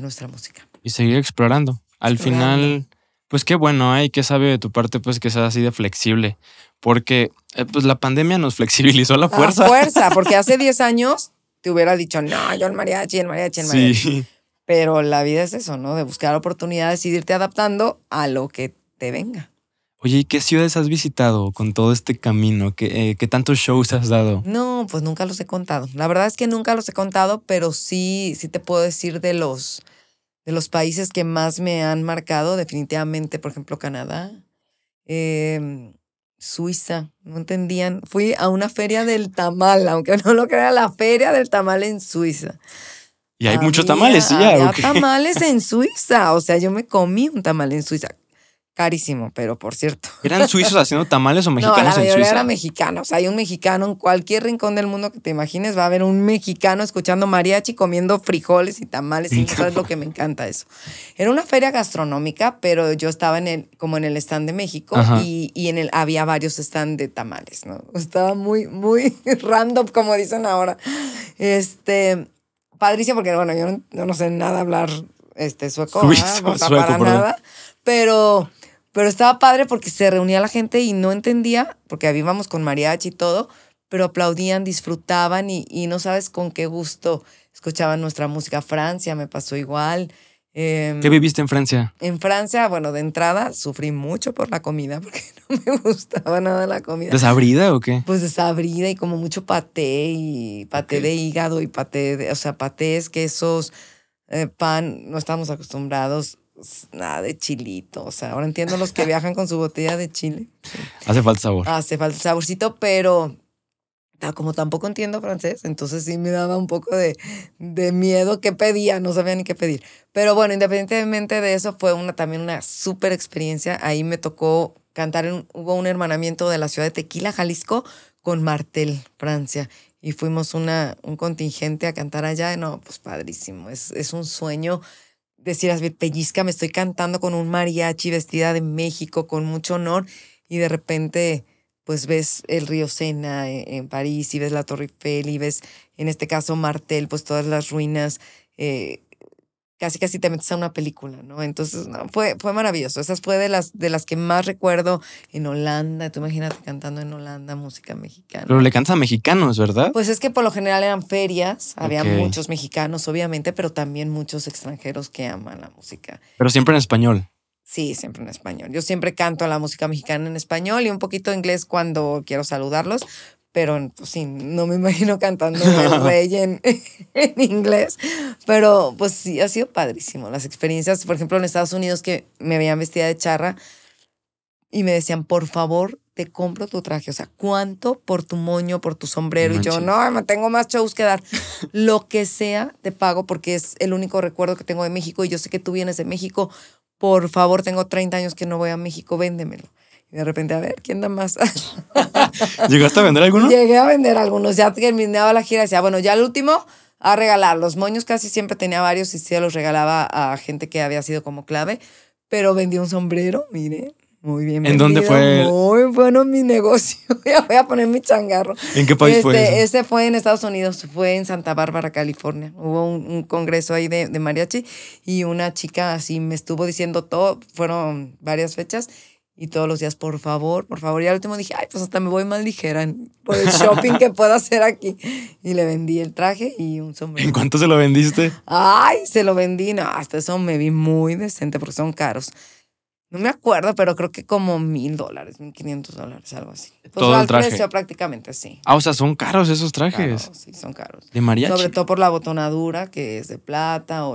nuestra música. Y seguir explorando. Al final, pues qué bueno, hay ¿eh? qué sabio de tu parte, pues que seas así de flexible, porque eh, pues la pandemia nos flexibilizó la fuerza. fuerza, porque hace 10 años te hubiera dicho, no, yo el mariachi, el mariachi, el mariachi. Sí. Pero la vida es eso, ¿no? De buscar oportunidades y irte adaptando a lo que te venga. Oye, ¿y qué ciudades has visitado con todo este camino? ¿Qué, eh, ¿Qué, tantos shows has dado? No, pues nunca los he contado. La verdad es que nunca los he contado, pero sí, sí te puedo decir de los, de los países que más me han marcado, definitivamente, por ejemplo, Canadá, em, Suiza, no entendían. Fui a una feria del tamal, aunque no lo crea, la feria del tamal en Suiza. Y hay muchos tamales, ya. Había tamales en Suiza. O sea, yo me comí un tamal en Suiza. Carísimo, pero por cierto. ¿Eran suizos haciendo tamales o mexicanos no, la mayoría mexicano o sea mexicanos. Hay un mexicano en cualquier rincón del mundo que te imagines. Va a haber un mexicano escuchando mariachi, comiendo frijoles y tamales. Y eso es lo que me encanta eso. Era una feria gastronómica, pero yo estaba en el, como en el stand de México y, en el había varios stand de tamales, ¿no? Estaba muy, muy random, como dicen ahora. Este padrísimo porque, bueno, yo no, sé nada hablar este, sueco, no para nada, pero, pero estaba padre porque se reunía la gente y no entendía, porque habíamos con mariachi y todo, pero aplaudían, disfrutaban y, y no sabes con qué gusto escuchaban nuestra música. Francia me pasó igual. Em, ¿Qué viviste en Francia? En Francia, bueno, de entrada sufrí mucho por la comida porque no me gustaba nada la comida. ¿Desabrida o qué? Pues desabrida y como mucho paté y paté de hígado y paté, o sea, patés, quesos, eh, pan, no estamos acostumbrados nada de chilito. O sea, ahora entiendo los que viajan con su botella de chile. Hace falta sabor. Hace falta saborcito, pero Ah, como tampoco entiendo francés, entonces sí me daba un poco de, de miedo qué pedía, no sabía ni qué pedir. Pero bueno, independientemente de eso, fue una, también una súper experiencia. Ahí me tocó cantar, hubo un hermanamiento de la ciudad de Tequila, Jalisco, con Martel, Francia. Y fuimos una, un contingente a cantar allá. Y no, pues padrísimo, es, es un sueño decir, pellizca, me estoy cantando con un mariachi vestida de México, con mucho honor. Y de repente pues ves el río Sena eh, en, París y ves la Torre Eiffel y ves, en este caso, Martel, pues todas las ruinas. Eh, casi casi te metes a una película, ¿no? Entonces, fue, fue maravilloso. Esas fue de las, de las que más recuerdo en Holanda. Tú imagínate cantando en Holanda música mexicana. Pero le cantas a mexicanos, ¿verdad? Pues es que por lo general eran ferias. Había muchos mexicanos, obviamente, pero también muchos extranjeros que aman la música. Pero siempre en español. Sí, siempre en español. Yo siempre canto la música mexicana en español y un poquito inglés cuando quiero saludarlos, pero pues, sí, no me imagino cantando el rey en, inglés. Pero pues sí, ha sido padrísimo. Las experiencias, por ejemplo, en Estados Unidos que me veían vestida de charra y me decían, por favor, te compro tu traje. O sea, ¿cuánto por tu moño, por tu sombrero? Y yo, no, tengo más shows que dar. Lo que sea, te pago porque es el único recuerdo que tengo de México y yo sé que tú vienes de México por favor, tengo 30 años que no voy a México, véndemelo. Y de repente, a ver, ¿quién da más? ¿Llegaste a vender algunos? Llegué a vender algunos. Ya terminaba la gira, decía, bueno, ya el último a regalar. Los moños casi siempre tenía varios y se los regalaba a gente que había sido como clave. Pero vendí un sombrero, mire, muy bien. ¿En dónde fue? Muy bueno mi negocio. Ya voy a poner mi changarro. ¿En qué país este, fue? Este fue en Estados Unidos, fue en Santa Bárbara, California. Hubo un, congreso ahí de, de, mariachi y una chica así me estuvo diciendo todo, fueron varias fechas y todos los días, por favor, por favor. Y al último dije, ay, pues hasta me voy más ligera por el shopping que puedo hacer aquí. Y le vendí el traje y un sombrero. ¿En cuánto se lo vendiste? Ay, se lo vendí. No, hasta eso me vi muy decente porque son caros. No me acuerdo, pero creo que como mil dólares, mil quinientos dólares, algo así. Pues todo el traje. prácticamente, sí. Ah, o sea, son caros esos trajes. sí, son caros. De mariachi. Sobre todo por la botonadura, que es de plata, o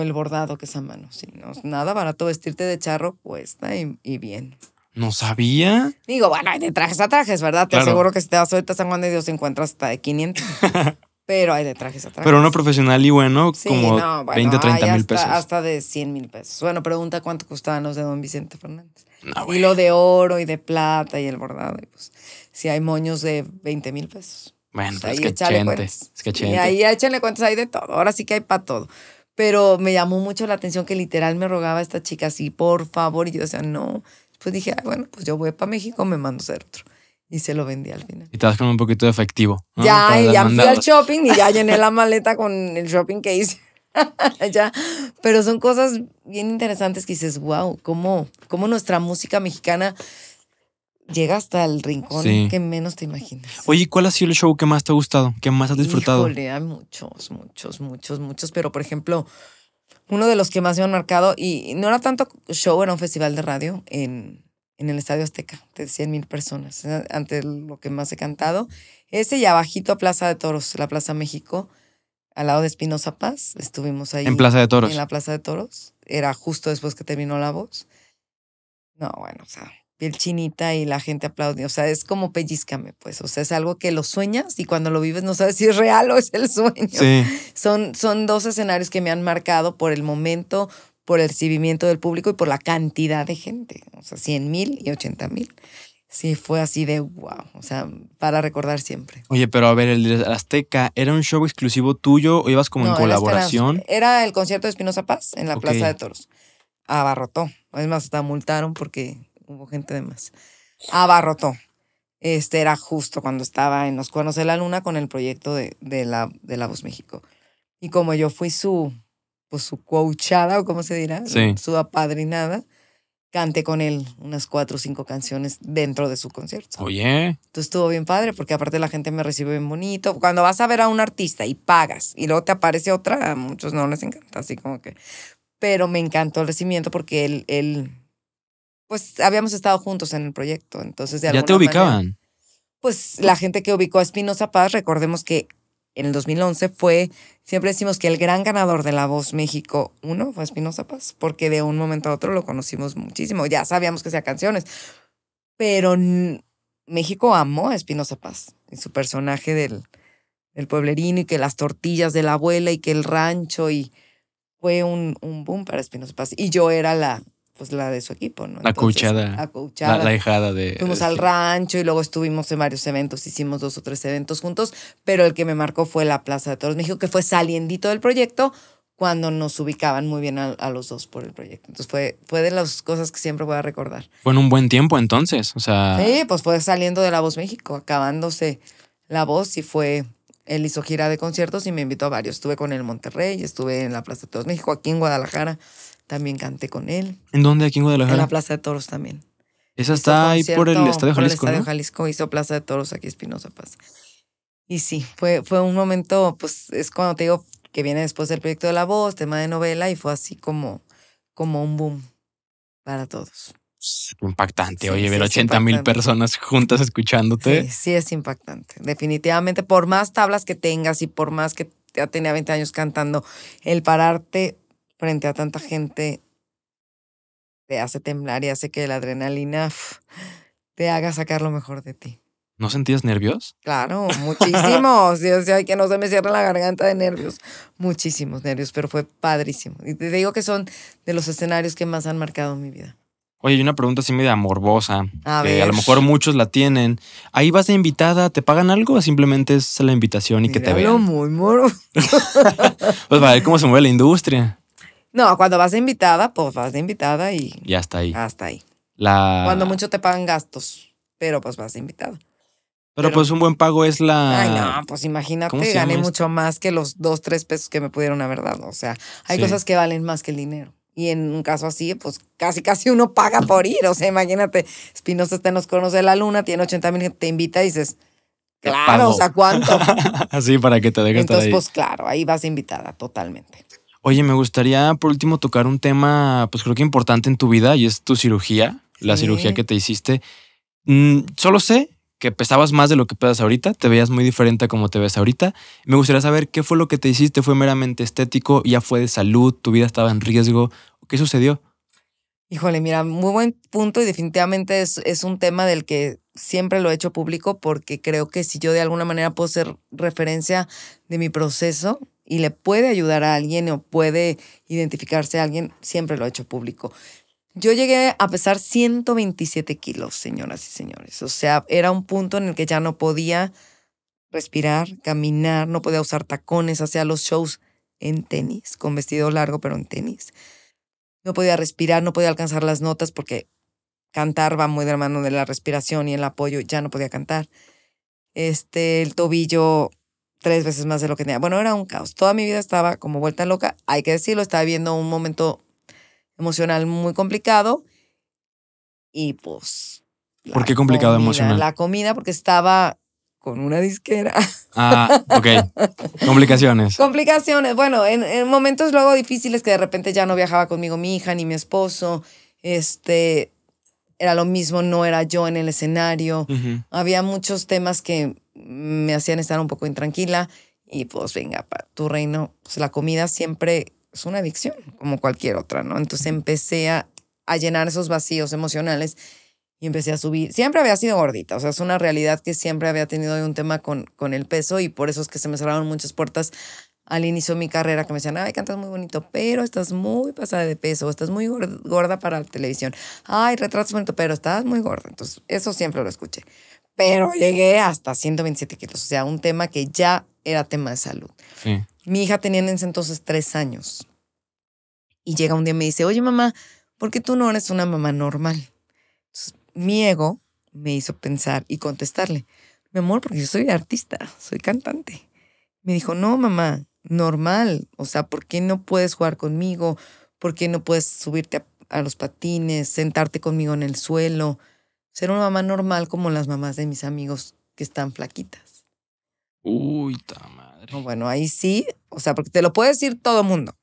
el, bordado, que es a mano. Sí, no es nada barato vestirte de charro cuesta y, bien. No sabía. Digo, bueno, hay de trajes a trajes, ¿verdad? Te aseguro que si te vas ahorita a San Juan de Dios encuentras hasta de 500. Pero hay de trajes a Pero uno profesional y bueno, como 20 bueno, 20, 30 mil pesos. Hasta de 100 mil pesos. Bueno, pregunta cuánto costaban los de don Vicente Fernández. y lo de oro y de plata y el bordado. Y pues, si hay moños de 20 mil pesos. Bueno, pues pues es, que chente. Y ahí échenle cuentas, hay de todo. Ahora sí que hay para todo. Pero me llamó mucho la atención que literal me rogaba esta chica así, por favor. Y yo decía, no. Pues dije, bueno, pues yo voy para México, me mando a hacer otro y se lo vendí al final. Y te vas con un poquito de efectivo. Ya, y ya fui al shopping y ya llené la maleta con el shopping que hice. ya. Pero son cosas bien interesantes que dices, wow, cómo, cómo nuestra música mexicana llega hasta el rincón que menos te imaginas. Oye, ¿cuál ha sido el show que más te ha gustado? ¿Qué más has disfrutado? hay muchos, muchos, muchos, muchos. Pero, por ejemplo, uno de los que más me han marcado, y no era tanto show, era un festival de radio en en el Estadio Azteca, de 100 mil personas, ante lo que más he cantado. Ese y abajito a Plaza de Toros, la Plaza México, al lado de Espinosa Paz, estuvimos ahí. En Plaza de Toros. En la Plaza de Toros, era justo después que terminó la voz. No, bueno, o sea, piel chinita y la gente aplaudió o sea, es como pellizcame, pues, o sea, es algo que lo sueñas y cuando lo vives no sabes si es real o es el sueño. Sí. Son, son dos escenarios que me han marcado por el momento, por el recibimiento del público y por la cantidad de gente, o sea, 100 mil y 80 mil. Sí, fue así de wow, o sea, para recordar siempre. Oye, pero a ver, el Azteca, ¿era un show exclusivo tuyo o ibas como en colaboración? Era, el concierto de Espinosa Paz en la Plaza de Toros. Abarrotó. Además, hasta multaron porque hubo gente de más. Abarrotó. Este era justo cuando estaba en Los Cuernos de la Luna con el proyecto de la, de la Voz México. Y como yo fui su pues su coachada o como se dirá, su apadrinada, cante con él unas cuatro o cinco canciones dentro de su concierto. Oye. Entonces estuvo bien padre porque aparte la gente me recibe bien bonito. Cuando vas a ver a un artista y pagas y luego te aparece otra, a muchos no les encanta, así como que... Pero me encantó el recibimiento porque él, él pues habíamos estado juntos en el proyecto, entonces ¿Ya te ubicaban? pues la gente que ubicó a Espinosa Paz, recordemos que en el 2011 fue, siempre decimos que el gran ganador de La Voz México 1 fue Espinosa Paz, porque de un momento a otro lo conocimos muchísimo, ya sabíamos que hacía canciones, pero México amó a Espinosa Paz y su personaje del, pueblerino y que las tortillas de la abuela y que el rancho y fue un, un boom para Espinosa Paz. Y yo era la, pues la de su equipo, ¿no? la acuchada, acuchada. la La, hijada de... Fuimos al rancho y luego estuvimos en varios eventos, hicimos dos o tres eventos juntos, pero el que me marcó fue la Plaza de Todos México, que fue saliendito del proyecto cuando nos ubicaban muy bien a, los dos por el proyecto. Entonces fue, fue de las cosas que siempre voy a recordar. Fue en un buen tiempo entonces, o sea... Sí, pues fue saliendo de La Voz México, acabándose La Voz y fue... Él hizo gira de conciertos y me invitó a varios. Estuve con el Monterrey, estuve en la Plaza de Todos México, aquí en Guadalajara. También canté con él. ¿En dónde? Aquí en Guadalajara. En la Plaza de Toros también. Esa está ahí por el Estadio Jalisco. Por el Estadio Jalisco hizo Plaza de Toros aquí Espinosa Paz. Y sí, fue, fue un momento, pues es cuando te digo que viene después del proyecto de la voz, tema de novela, y fue así como, como un boom para todos. Impactante, oye, ver 80 mil personas juntas escuchándote. Sí, sí, es impactante. Definitivamente, por más tablas que tengas y por más que ya tenía 20 años cantando, el pararte frente a tanta gente te hace temblar y hace que la adrenalina te haga sacar lo mejor de ti. ¿No sentías nervios? Claro, muchísimos. Dios que no se me cierra la garganta de nervios. Muchísimos nervios, pero fue padrísimo. Y te digo que son de los escenarios que más han marcado mi vida. Oye, hay una pregunta así media morbosa. A a lo mejor muchos la tienen. Ahí vas de invitada, ¿te pagan algo o simplemente es la invitación y que te vean? muy moro. pues para ver cómo se mueve la industria. No, cuando vas de invitada, pues vas de invitada y... Y hasta ahí. Hasta ahí. Cuando mucho te pagan gastos, pero pues vas de invitada. Pero, pues un buen pago es la... Ay, no, pues imagínate, gané mucho más que los dos, tres pesos que me pudieron haber dado. O sea, hay cosas que valen más que el dinero. Y en un caso así, pues casi, casi uno paga por ir. O sea, imagínate, Espinosa está en los cronos de la luna, tiene 80 mil, te invita y dices, claro, o sea, ¿cuánto? Así para que te dejen Entonces, pues claro, ahí vas invitada totalmente. Oye, me gustaría por último tocar un tema, pues creo que importante en tu vida y es tu cirugía, la cirugía que te hiciste. Mm, solo sé que pesabas más de lo que pesas ahorita, te veías muy diferente a como te ves ahorita. Me gustaría saber qué fue lo que te hiciste, fue meramente estético, ya fue de salud, tu vida estaba en riesgo, ¿qué sucedió? Híjole, mira, muy buen punto y definitivamente es, un tema del que siempre lo he hecho público porque creo que si yo de alguna manera puedo ser referencia de mi proceso y le puede ayudar a alguien o puede identificarse a alguien, siempre lo he hecho público. Yo llegué a pesar 127 kilos, señoras y señores. O sea, era un punto en el que ya no podía respirar, caminar, no podía usar tacones, hacía los shows en tenis, con vestido largo, pero en tenis. No podía respirar, no podía alcanzar las notas porque cantar va muy de la mano de la respiración y el apoyo, ya no podía cantar. Este, el tobillo tres veces más de lo que tenía. Bueno, era un caos. Toda mi vida estaba como vuelta loca, hay que decirlo, estaba viviendo un momento emocional muy complicado y pues... ¿Por qué complicado emocional? La comida, porque estaba con una disquera. Ah, ok. Complicaciones. Complicaciones. Bueno, en, momentos luego difíciles que de repente ya no viajaba conmigo mi hija ni mi esposo. Este, era lo mismo, no era yo en el escenario. Había muchos temas que me hacían estar un poco intranquila. Y pues venga, para tu reino, pues, la comida siempre es una adicción, como cualquier otra, ¿no? Entonces empecé a llenar esos vacíos emocionales y empecé a subir. Siempre había sido gordita, o sea, es una realidad que siempre había tenido un tema con, con el peso y por eso es que se me cerraron muchas puertas al inicio de mi carrera que me decían, ay, cantas muy bonito, pero estás muy pasada de peso, estás muy gorda para la televisión, ay, retratas bonito, pero estás muy gorda. Entonces, eso siempre lo escuché. Pero llegué hasta 127 kilos, o sea, un tema que ya era tema de salud. Mi hija tenía en entonces tres años. Y llega un día y me dice, oye mamá, ¿por qué tú no eres una mamá normal? mi ego me hizo pensar y contestarle, mi amor, porque yo soy artista, soy cantante. Me dijo, no, mamá, normal, o sea, ¿por qué no puedes jugar conmigo? ¿Por qué no puedes subirte a, los patines, sentarte conmigo en el suelo? Ser una mamá normal como las mamás de mis amigos que están flaquitas. Uy, ta madre. bueno, ahí sí, o sea, porque te lo puede decir todo mundo,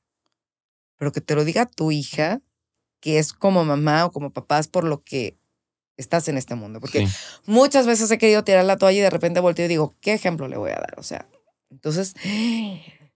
pero que te lo diga tu hija, que es como mamá o como papás por lo que estás en este mundo. Porque muchas veces he querido tirar la toalla y de repente volteo y digo, ¿qué ejemplo le voy a dar? O sea, entonces,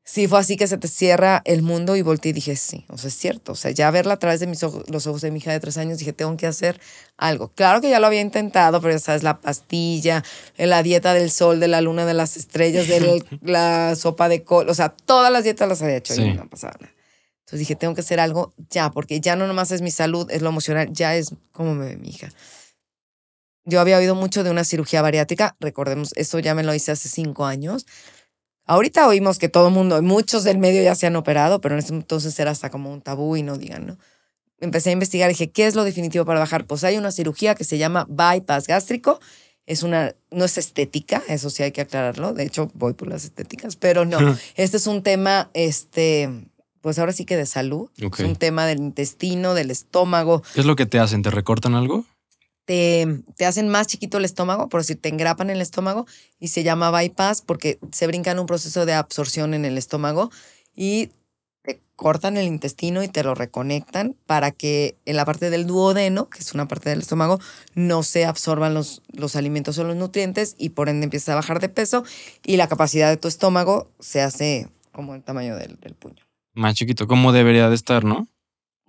sí fue así que se te cierra el mundo y volteé y dije, sí, o sea, es cierto. O sea, ya verla a través de mis ojos, los ojos de mi hija de tres años, dije, tengo que hacer algo. Claro que ya lo había intentado, pero ya sabes, la pastilla, la dieta del sol, de la luna, de las estrellas, de la sopa de col, o sea, todas las dietas las había hecho y no pasaba nada. Entonces dije, tengo que hacer algo ya, porque ya no nomás es mi salud, es lo emocional, ya es como me ve mi hija. Yo había oído mucho de una cirugía bariátrica, recordemos, eso ya me lo hice hace cinco años. Ahorita oímos que todo el mundo, muchos del medio ya se han operado, pero en ese entonces era hasta como un tabú y no digan, ¿no? Empecé a investigar, dije, ¿qué es lo definitivo para bajar? Pues hay una cirugía que se llama bypass gástrico. Es una, no es estética, eso sí hay que aclararlo. De hecho, voy por las estéticas, pero no. este es un tema, este, pues ahora sí que de salud. Es un tema del intestino, del estómago. ¿Qué es lo que te hacen? ¿Te recortan algo? te, hacen más chiquito el estómago, por decir, te engrapan el estómago y se llama bypass porque se brincan un proceso de absorción en el estómago y te cortan el intestino y te lo reconectan para que en la parte del duodeno, que es una parte del estómago, no se absorban los, alimentos o los nutrientes y por ende empiezas a bajar de peso y la capacidad de tu estómago se hace como el tamaño del, del puño. Más chiquito, como debería de estar, ¿no?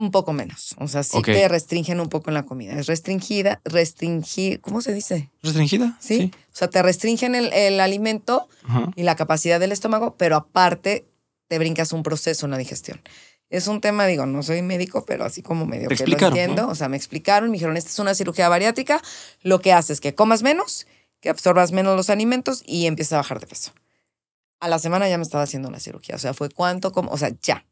Un poco menos. O sea, sí te restringen un poco en la comida. Es restringida, restringir, ¿cómo se dice? ¿Restringida? Sí. O sea, te restringen el, alimento y la capacidad del estómago, pero aparte te brincas un proceso una digestión. Es un tema, digo, no soy médico, pero así como medio que lo entiendo. O sea, me explicaron, me dijeron, esta es una cirugía bariátrica, lo que hace es que comas menos, que absorbas menos los alimentos y empiezas a bajar de peso. A la semana ya me estaba haciendo una cirugía. O sea, fue cuánto, como, o sea, ya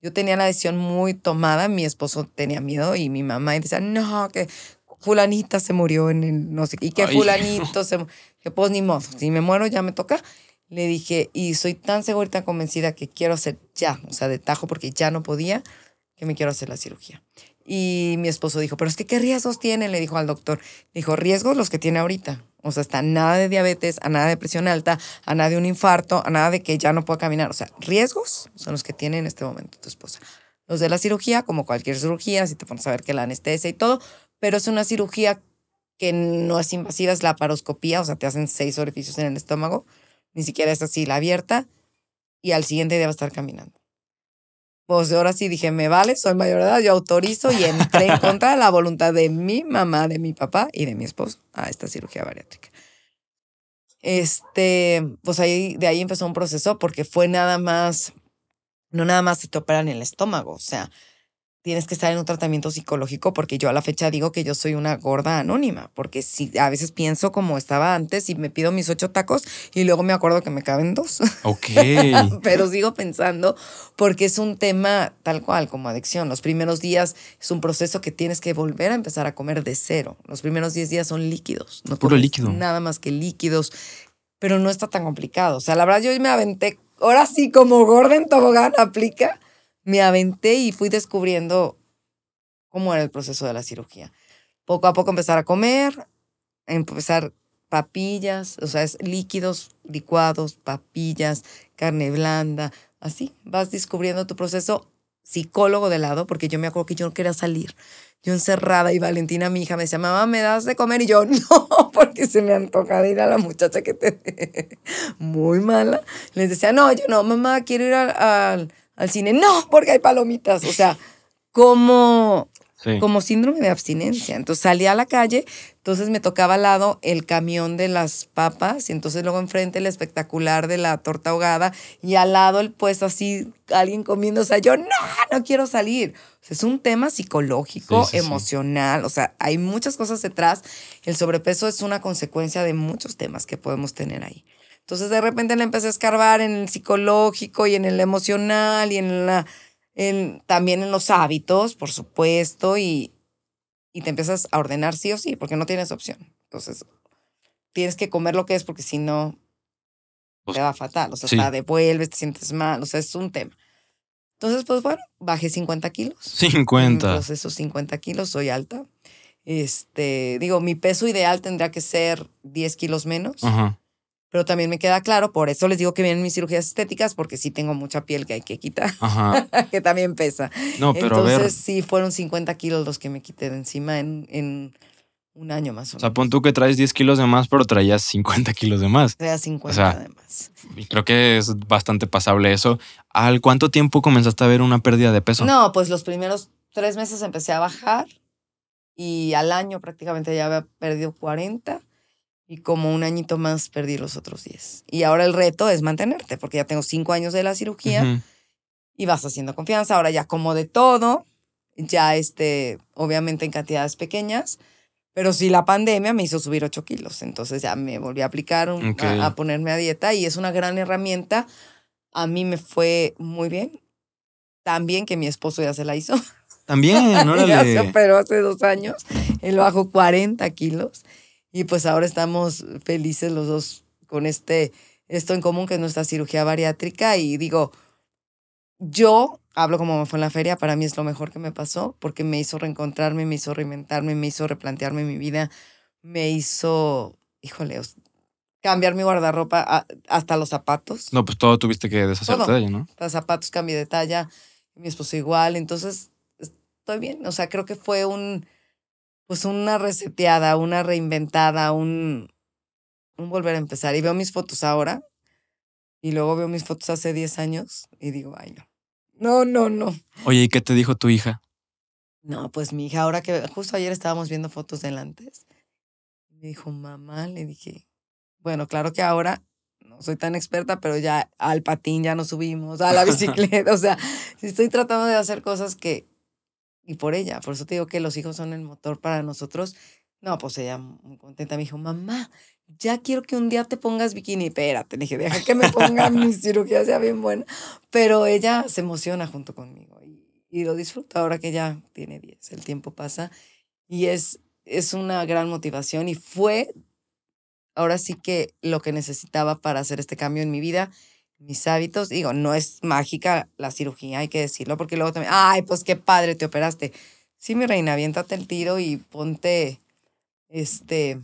yo tenía la decisión muy tomada, mi esposo tenía miedo y mi mamá decía, no, que fulanita se murió en el no sé y que fulanito se que pues ni modo, si me muero ya me toca. Le dije, y soy tan segura y tan convencida que quiero hacer ya, o sea, de tajo porque ya no podía, que me quiero hacer la cirugía. Y mi esposo dijo, pero es que ¿qué riesgos tiene? Le dijo al doctor. dijo, riesgos los que tiene ahorita. O sea, está nada de diabetes, a nada de presión alta, a nada de un infarto, a nada de que ya no pueda caminar. O sea, riesgos son los que tiene en este momento tu esposa. Los de la cirugía, como cualquier cirugía, si te pones a ver que la anestesia y todo, pero es una cirugía que no es invasiva, es la paroscopía, o sea, te hacen seis orificios en el estómago, ni siquiera es así la abierta, y al siguiente día va a estar caminando pues ahora sí dije, me vale, soy mayor de edad, yo autorizo y entré en contra de la voluntad de mi mamá, de mi papá y de mi esposo a esta cirugía bariátrica. Este, pues ahí, de ahí empezó un proceso porque fue nada más, no nada más se te operan el estómago, o sea, tienes que estar en un tratamiento psicológico porque yo a la fecha digo que yo soy una gorda anónima, porque si a veces pienso como estaba antes y me pido mis ocho tacos y luego me acuerdo que me caben dos. Ok. Pero sigo pensando porque es un tema tal cual como adicción. Los primeros días es un proceso que tienes que volver a empezar a comer de cero. Los primeros 10 días son líquidos. No Puro líquido. Nada más que líquidos. Pero no está tan complicado. O sea, la verdad yo me aventé, ahora sí como gorda en tobogán aplica me aventé y fui descubriendo cómo era el proceso de la cirugía. Poco a poco empezar a comer, empezar papillas, o sea, líquidos licuados, papillas, carne blanda, así vas descubriendo tu proceso psicólogo de lado, porque yo me acuerdo que yo no quería salir. Yo encerrada y Valentina, mi hija, me decía, mamá, ¿me das de comer? Y yo, no, porque se me antoja tocado ir a la muchacha que te... Muy mala. Les decía, no, yo no, mamá, quiero ir al al cine, no, porque hay palomitas, o sea, como, como síndrome de abstinencia. Entonces salía a la calle, entonces me tocaba al lado el camión de las papas y entonces luego enfrente el espectacular de la torta ahogada y al lado el puesto así, alguien comiendo, o sea, yo no, no quiero salir. es un tema psicológico, emocional, o sea, hay muchas cosas detrás. El sobrepeso es una consecuencia de muchos temas que podemos tener ahí. Entonces de repente le empecé a escarbar en el psicológico y en el emocional y en la, en, también en los hábitos, por supuesto, y, te empiezas a ordenar sí o sí, porque no tienes opción. Entonces tienes que comer lo que es porque si no pues te va fatal. O sea, te devuelves, te sientes mal, o sea, es un tema. Entonces, pues bueno, bajé 50 kilos. 50. Entonces esos 50 kilos, soy alta. Este, digo, mi peso ideal tendría que ser 10 kilos menos. Ajá pero también me queda claro, por eso les digo que vienen mis cirugías estéticas, porque sí tengo mucha piel que hay que quitar, que también pesa. No, pero Entonces ver. sí fueron 50 kilos los que me quité de encima en, un año más o menos. O sea, pon tú que traes 10 kilos de más, pero traías 50 kilos de más. Traías 50 de más. Creo que es bastante pasable eso. ¿Al cuánto tiempo comenzaste a ver una pérdida de peso? No, pues los primeros tres meses empecé a bajar y al año prácticamente ya había perdido 40 y como un añito más perdí los otros 10. Y ahora el reto es mantenerte, porque ya tengo cinco años de la cirugía y vas haciendo confianza. Ahora ya como de todo, ya este, obviamente en cantidades pequeñas, pero sí la pandemia me hizo subir 8 kilos. Entonces ya me volví a aplicar, a, ponerme a dieta y es una gran herramienta. A mí me fue muy bien. También que mi esposo ya se la hizo. También, órale. hace dos años. Él bajó 40 kilos. Y pues ahora estamos felices los dos con este, esto en común que es nuestra cirugía bariátrica. Y digo, yo hablo como me fue en la feria, para mí es lo mejor que me pasó porque me hizo reencontrarme, me hizo reinventarme, me hizo replantearme mi vida, me hizo, híjole, cambiar mi guardarropa hasta los zapatos. No, pues todo tuviste que deshacerte de ello, ¿no? Los zapatos cambié de talla, mi esposo igual, entonces estoy bien, o sea, creo que fue un pues una reseteada, una reinventada, un, un volver a empezar. Y veo mis fotos ahora y luego veo mis fotos hace 10 años y digo, ay, no. No, no, no. Oye, ¿y qué te dijo tu hija? No, pues mi hija, ahora que justo ayer estábamos viendo fotos del antes, me dijo, mamá, le dije, bueno, claro que ahora no soy tan experta, pero ya al patín ya nos subimos, a la bicicleta, o sea, estoy tratando de hacer cosas que, y por ella. Por eso te digo que los hijos son el motor para nosotros. No, pues ella muy contenta me dijo, mamá, ya quiero que un día te pongas bikini. Espérate, le dije, deja que me ponga mi cirugía, sea bien buena. Pero ella se emociona junto conmigo y, lo disfruta ahora que ya tiene 10. El tiempo pasa y es, es una gran motivación y fue ahora sí que lo que necesitaba para hacer este cambio en mi vida mis hábitos. Digo, no es mágica la cirugía, hay que decirlo, porque luego también, ay, pues qué padre, te operaste. Sí, mi reina, aviéntate el tiro y ponte, este,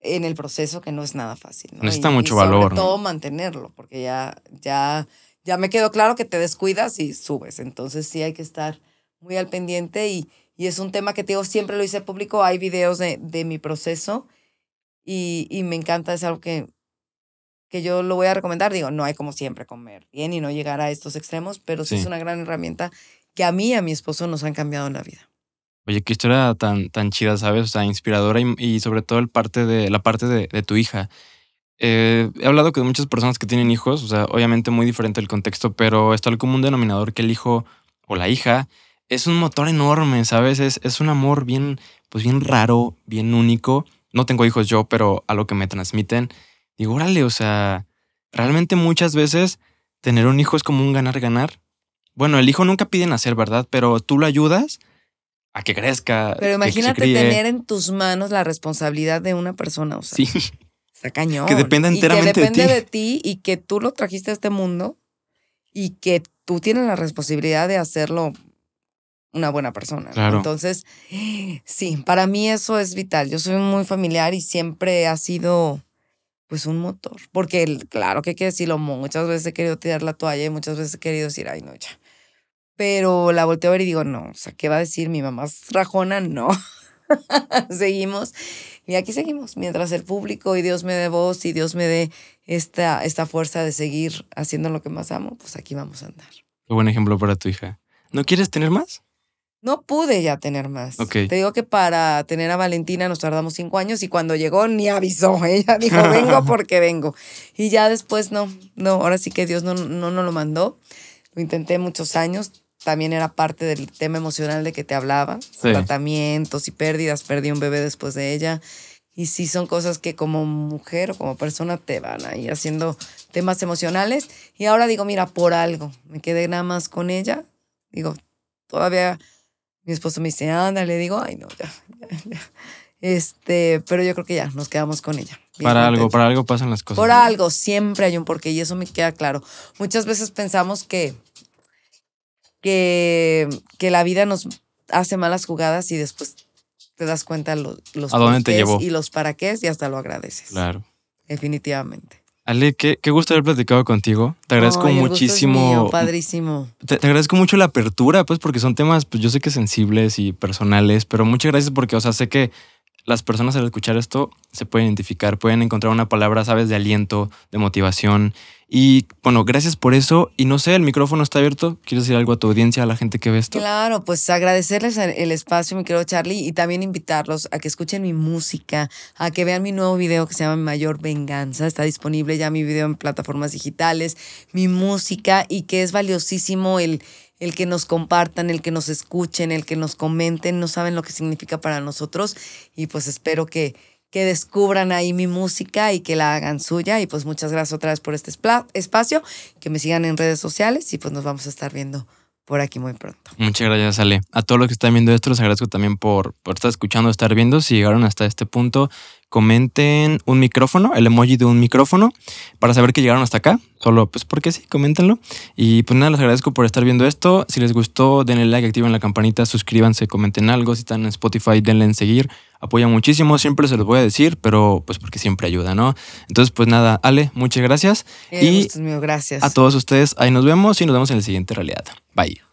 en el proceso que no es nada fácil. Necesita mucho sobre valor. todo mantenerlo, porque ya, ya, ya me quedó claro que te descuidas y subes. Entonces sí hay que estar muy al pendiente y, es un tema que te digo, siempre lo hice público, hay videos de, mi proceso y, y me encanta, es algo que que yo lo voy a recomendar. Digo, no hay como siempre comer bien y no llegar a estos extremos, pero sí, es una gran herramienta que a mí y a mi esposo nos han cambiado en la vida. Oye, qué historia tan, tan chida, ¿sabes? O sea, inspiradora y, sobre todo el parte de, la parte de, tu hija. Eh, he hablado con muchas personas que tienen hijos, o sea, obviamente muy diferente el contexto, pero está el común denominador que el hijo o la hija es un motor enorme, ¿sabes? Es, un amor bien, pues bien raro, bien único. No tengo hijos yo, pero a lo que me transmiten digo, órale, o sea, realmente muchas veces tener un hijo es como un ganar-ganar. Bueno, el hijo nunca pide nacer, ¿verdad? Pero tú lo ayudas a que crezca. Pero imagínate tener en tus manos la responsabilidad de una persona, o sea. Sí. Está cañón. Que dependa enteramente y que depende de ti. y que tú lo trajiste a este mundo y que tú tienes la responsabilidad de hacerlo una buena persona. Claro. Entonces, sí, para mí eso es vital. Yo soy muy familiar y siempre ha sido pues un motor. Porque claro que hay que decirlo, muchas veces he querido tirar la toalla y muchas veces he querido decir, ay, no, ya. Pero la volteo a ver y digo, no, o sea, ¿qué va a decir mi mamá es rajona? No. seguimos y aquí seguimos, mientras el público y Dios me dé voz y Dios me dé esta, esta fuerza de seguir haciendo lo que más amo, pues aquí vamos a andar. Qué buen ejemplo para tu hija. ¿No quieres tener más? No pude ya tener más. Te digo que para tener a Valentina nos tardamos cinco años y cuando llegó ni avisó. Ella dijo, vengo porque vengo. Y ya después no, no, ahora sí que Dios no, no, no lo mandó. Lo intenté muchos años. También era parte del tema emocional de que te hablaba. Tratamientos y pérdidas. Perdí un bebé después de ella. Y sí son cosas que como mujer o como persona te van ahí haciendo temas emocionales. Y ahora digo, mira, por algo. Me quedé nada más con ella. Digo, todavía mi esposo me dice, anda, le digo, ay, no, ya, Este, pero yo creo que ya, nos quedamos con ella. Para algo, para algo pasan las cosas. Por algo, siempre hay un porqué y eso me queda claro. Muchas veces pensamos que, que, que la vida nos hace malas jugadas y después te das cuenta los, los y los para qué y hasta lo agradeces. Claro. Definitivamente. Ale, qué, qué, gusto haber platicado contigo. Te agradezco muchísimo. padrísimo. te, agradezco mucho la apertura, pues, porque son temas, pues yo sé que sensibles y personales, pero muchas gracias porque, o sea, sé que las personas al escuchar esto se pueden identificar, pueden encontrar una palabra, sabes, de aliento, de motivación. Y bueno, gracias por eso. Y no sé, el micrófono está abierto. ¿Quieres decir algo a tu audiencia, a la gente que ve esto? Claro, pues agradecerles el espacio, mi querido Charlie, y también invitarlos a que escuchen mi música, a que vean mi nuevo video que se llama Mayor Venganza. Está disponible ya mi video en plataformas digitales, mi música, y que es valiosísimo el el que nos compartan, el que nos escuchen, el que nos comenten, no saben lo que significa para nosotros y pues espero que, que descubran ahí mi música y que la hagan suya y pues muchas gracias otra vez por este espacio, que me sigan en redes sociales y pues nos vamos a estar viendo por aquí muy pronto. Muchas gracias Ale. A todos los que están viendo esto les agradezco también por, por estar escuchando, estar viendo, si llegaron hasta este punto comenten un micrófono, el emoji de un micrófono, para saber que llegaron hasta acá. Solo, pues porque sí, coméntenlo. Y pues nada, les agradezco por estar viendo esto. Si les gustó, denle like, activen la campanita, suscríbanse, comenten algo. Si están en Spotify, denle en seguir. Apoya muchísimo, siempre se los voy a decir, pero pues porque siempre ayuda, ¿no? Entonces, pues nada, Ale, muchas gracias. Eh, y gracias. A todos ustedes, ahí nos vemos y nos vemos en la siguiente realidad. Bye.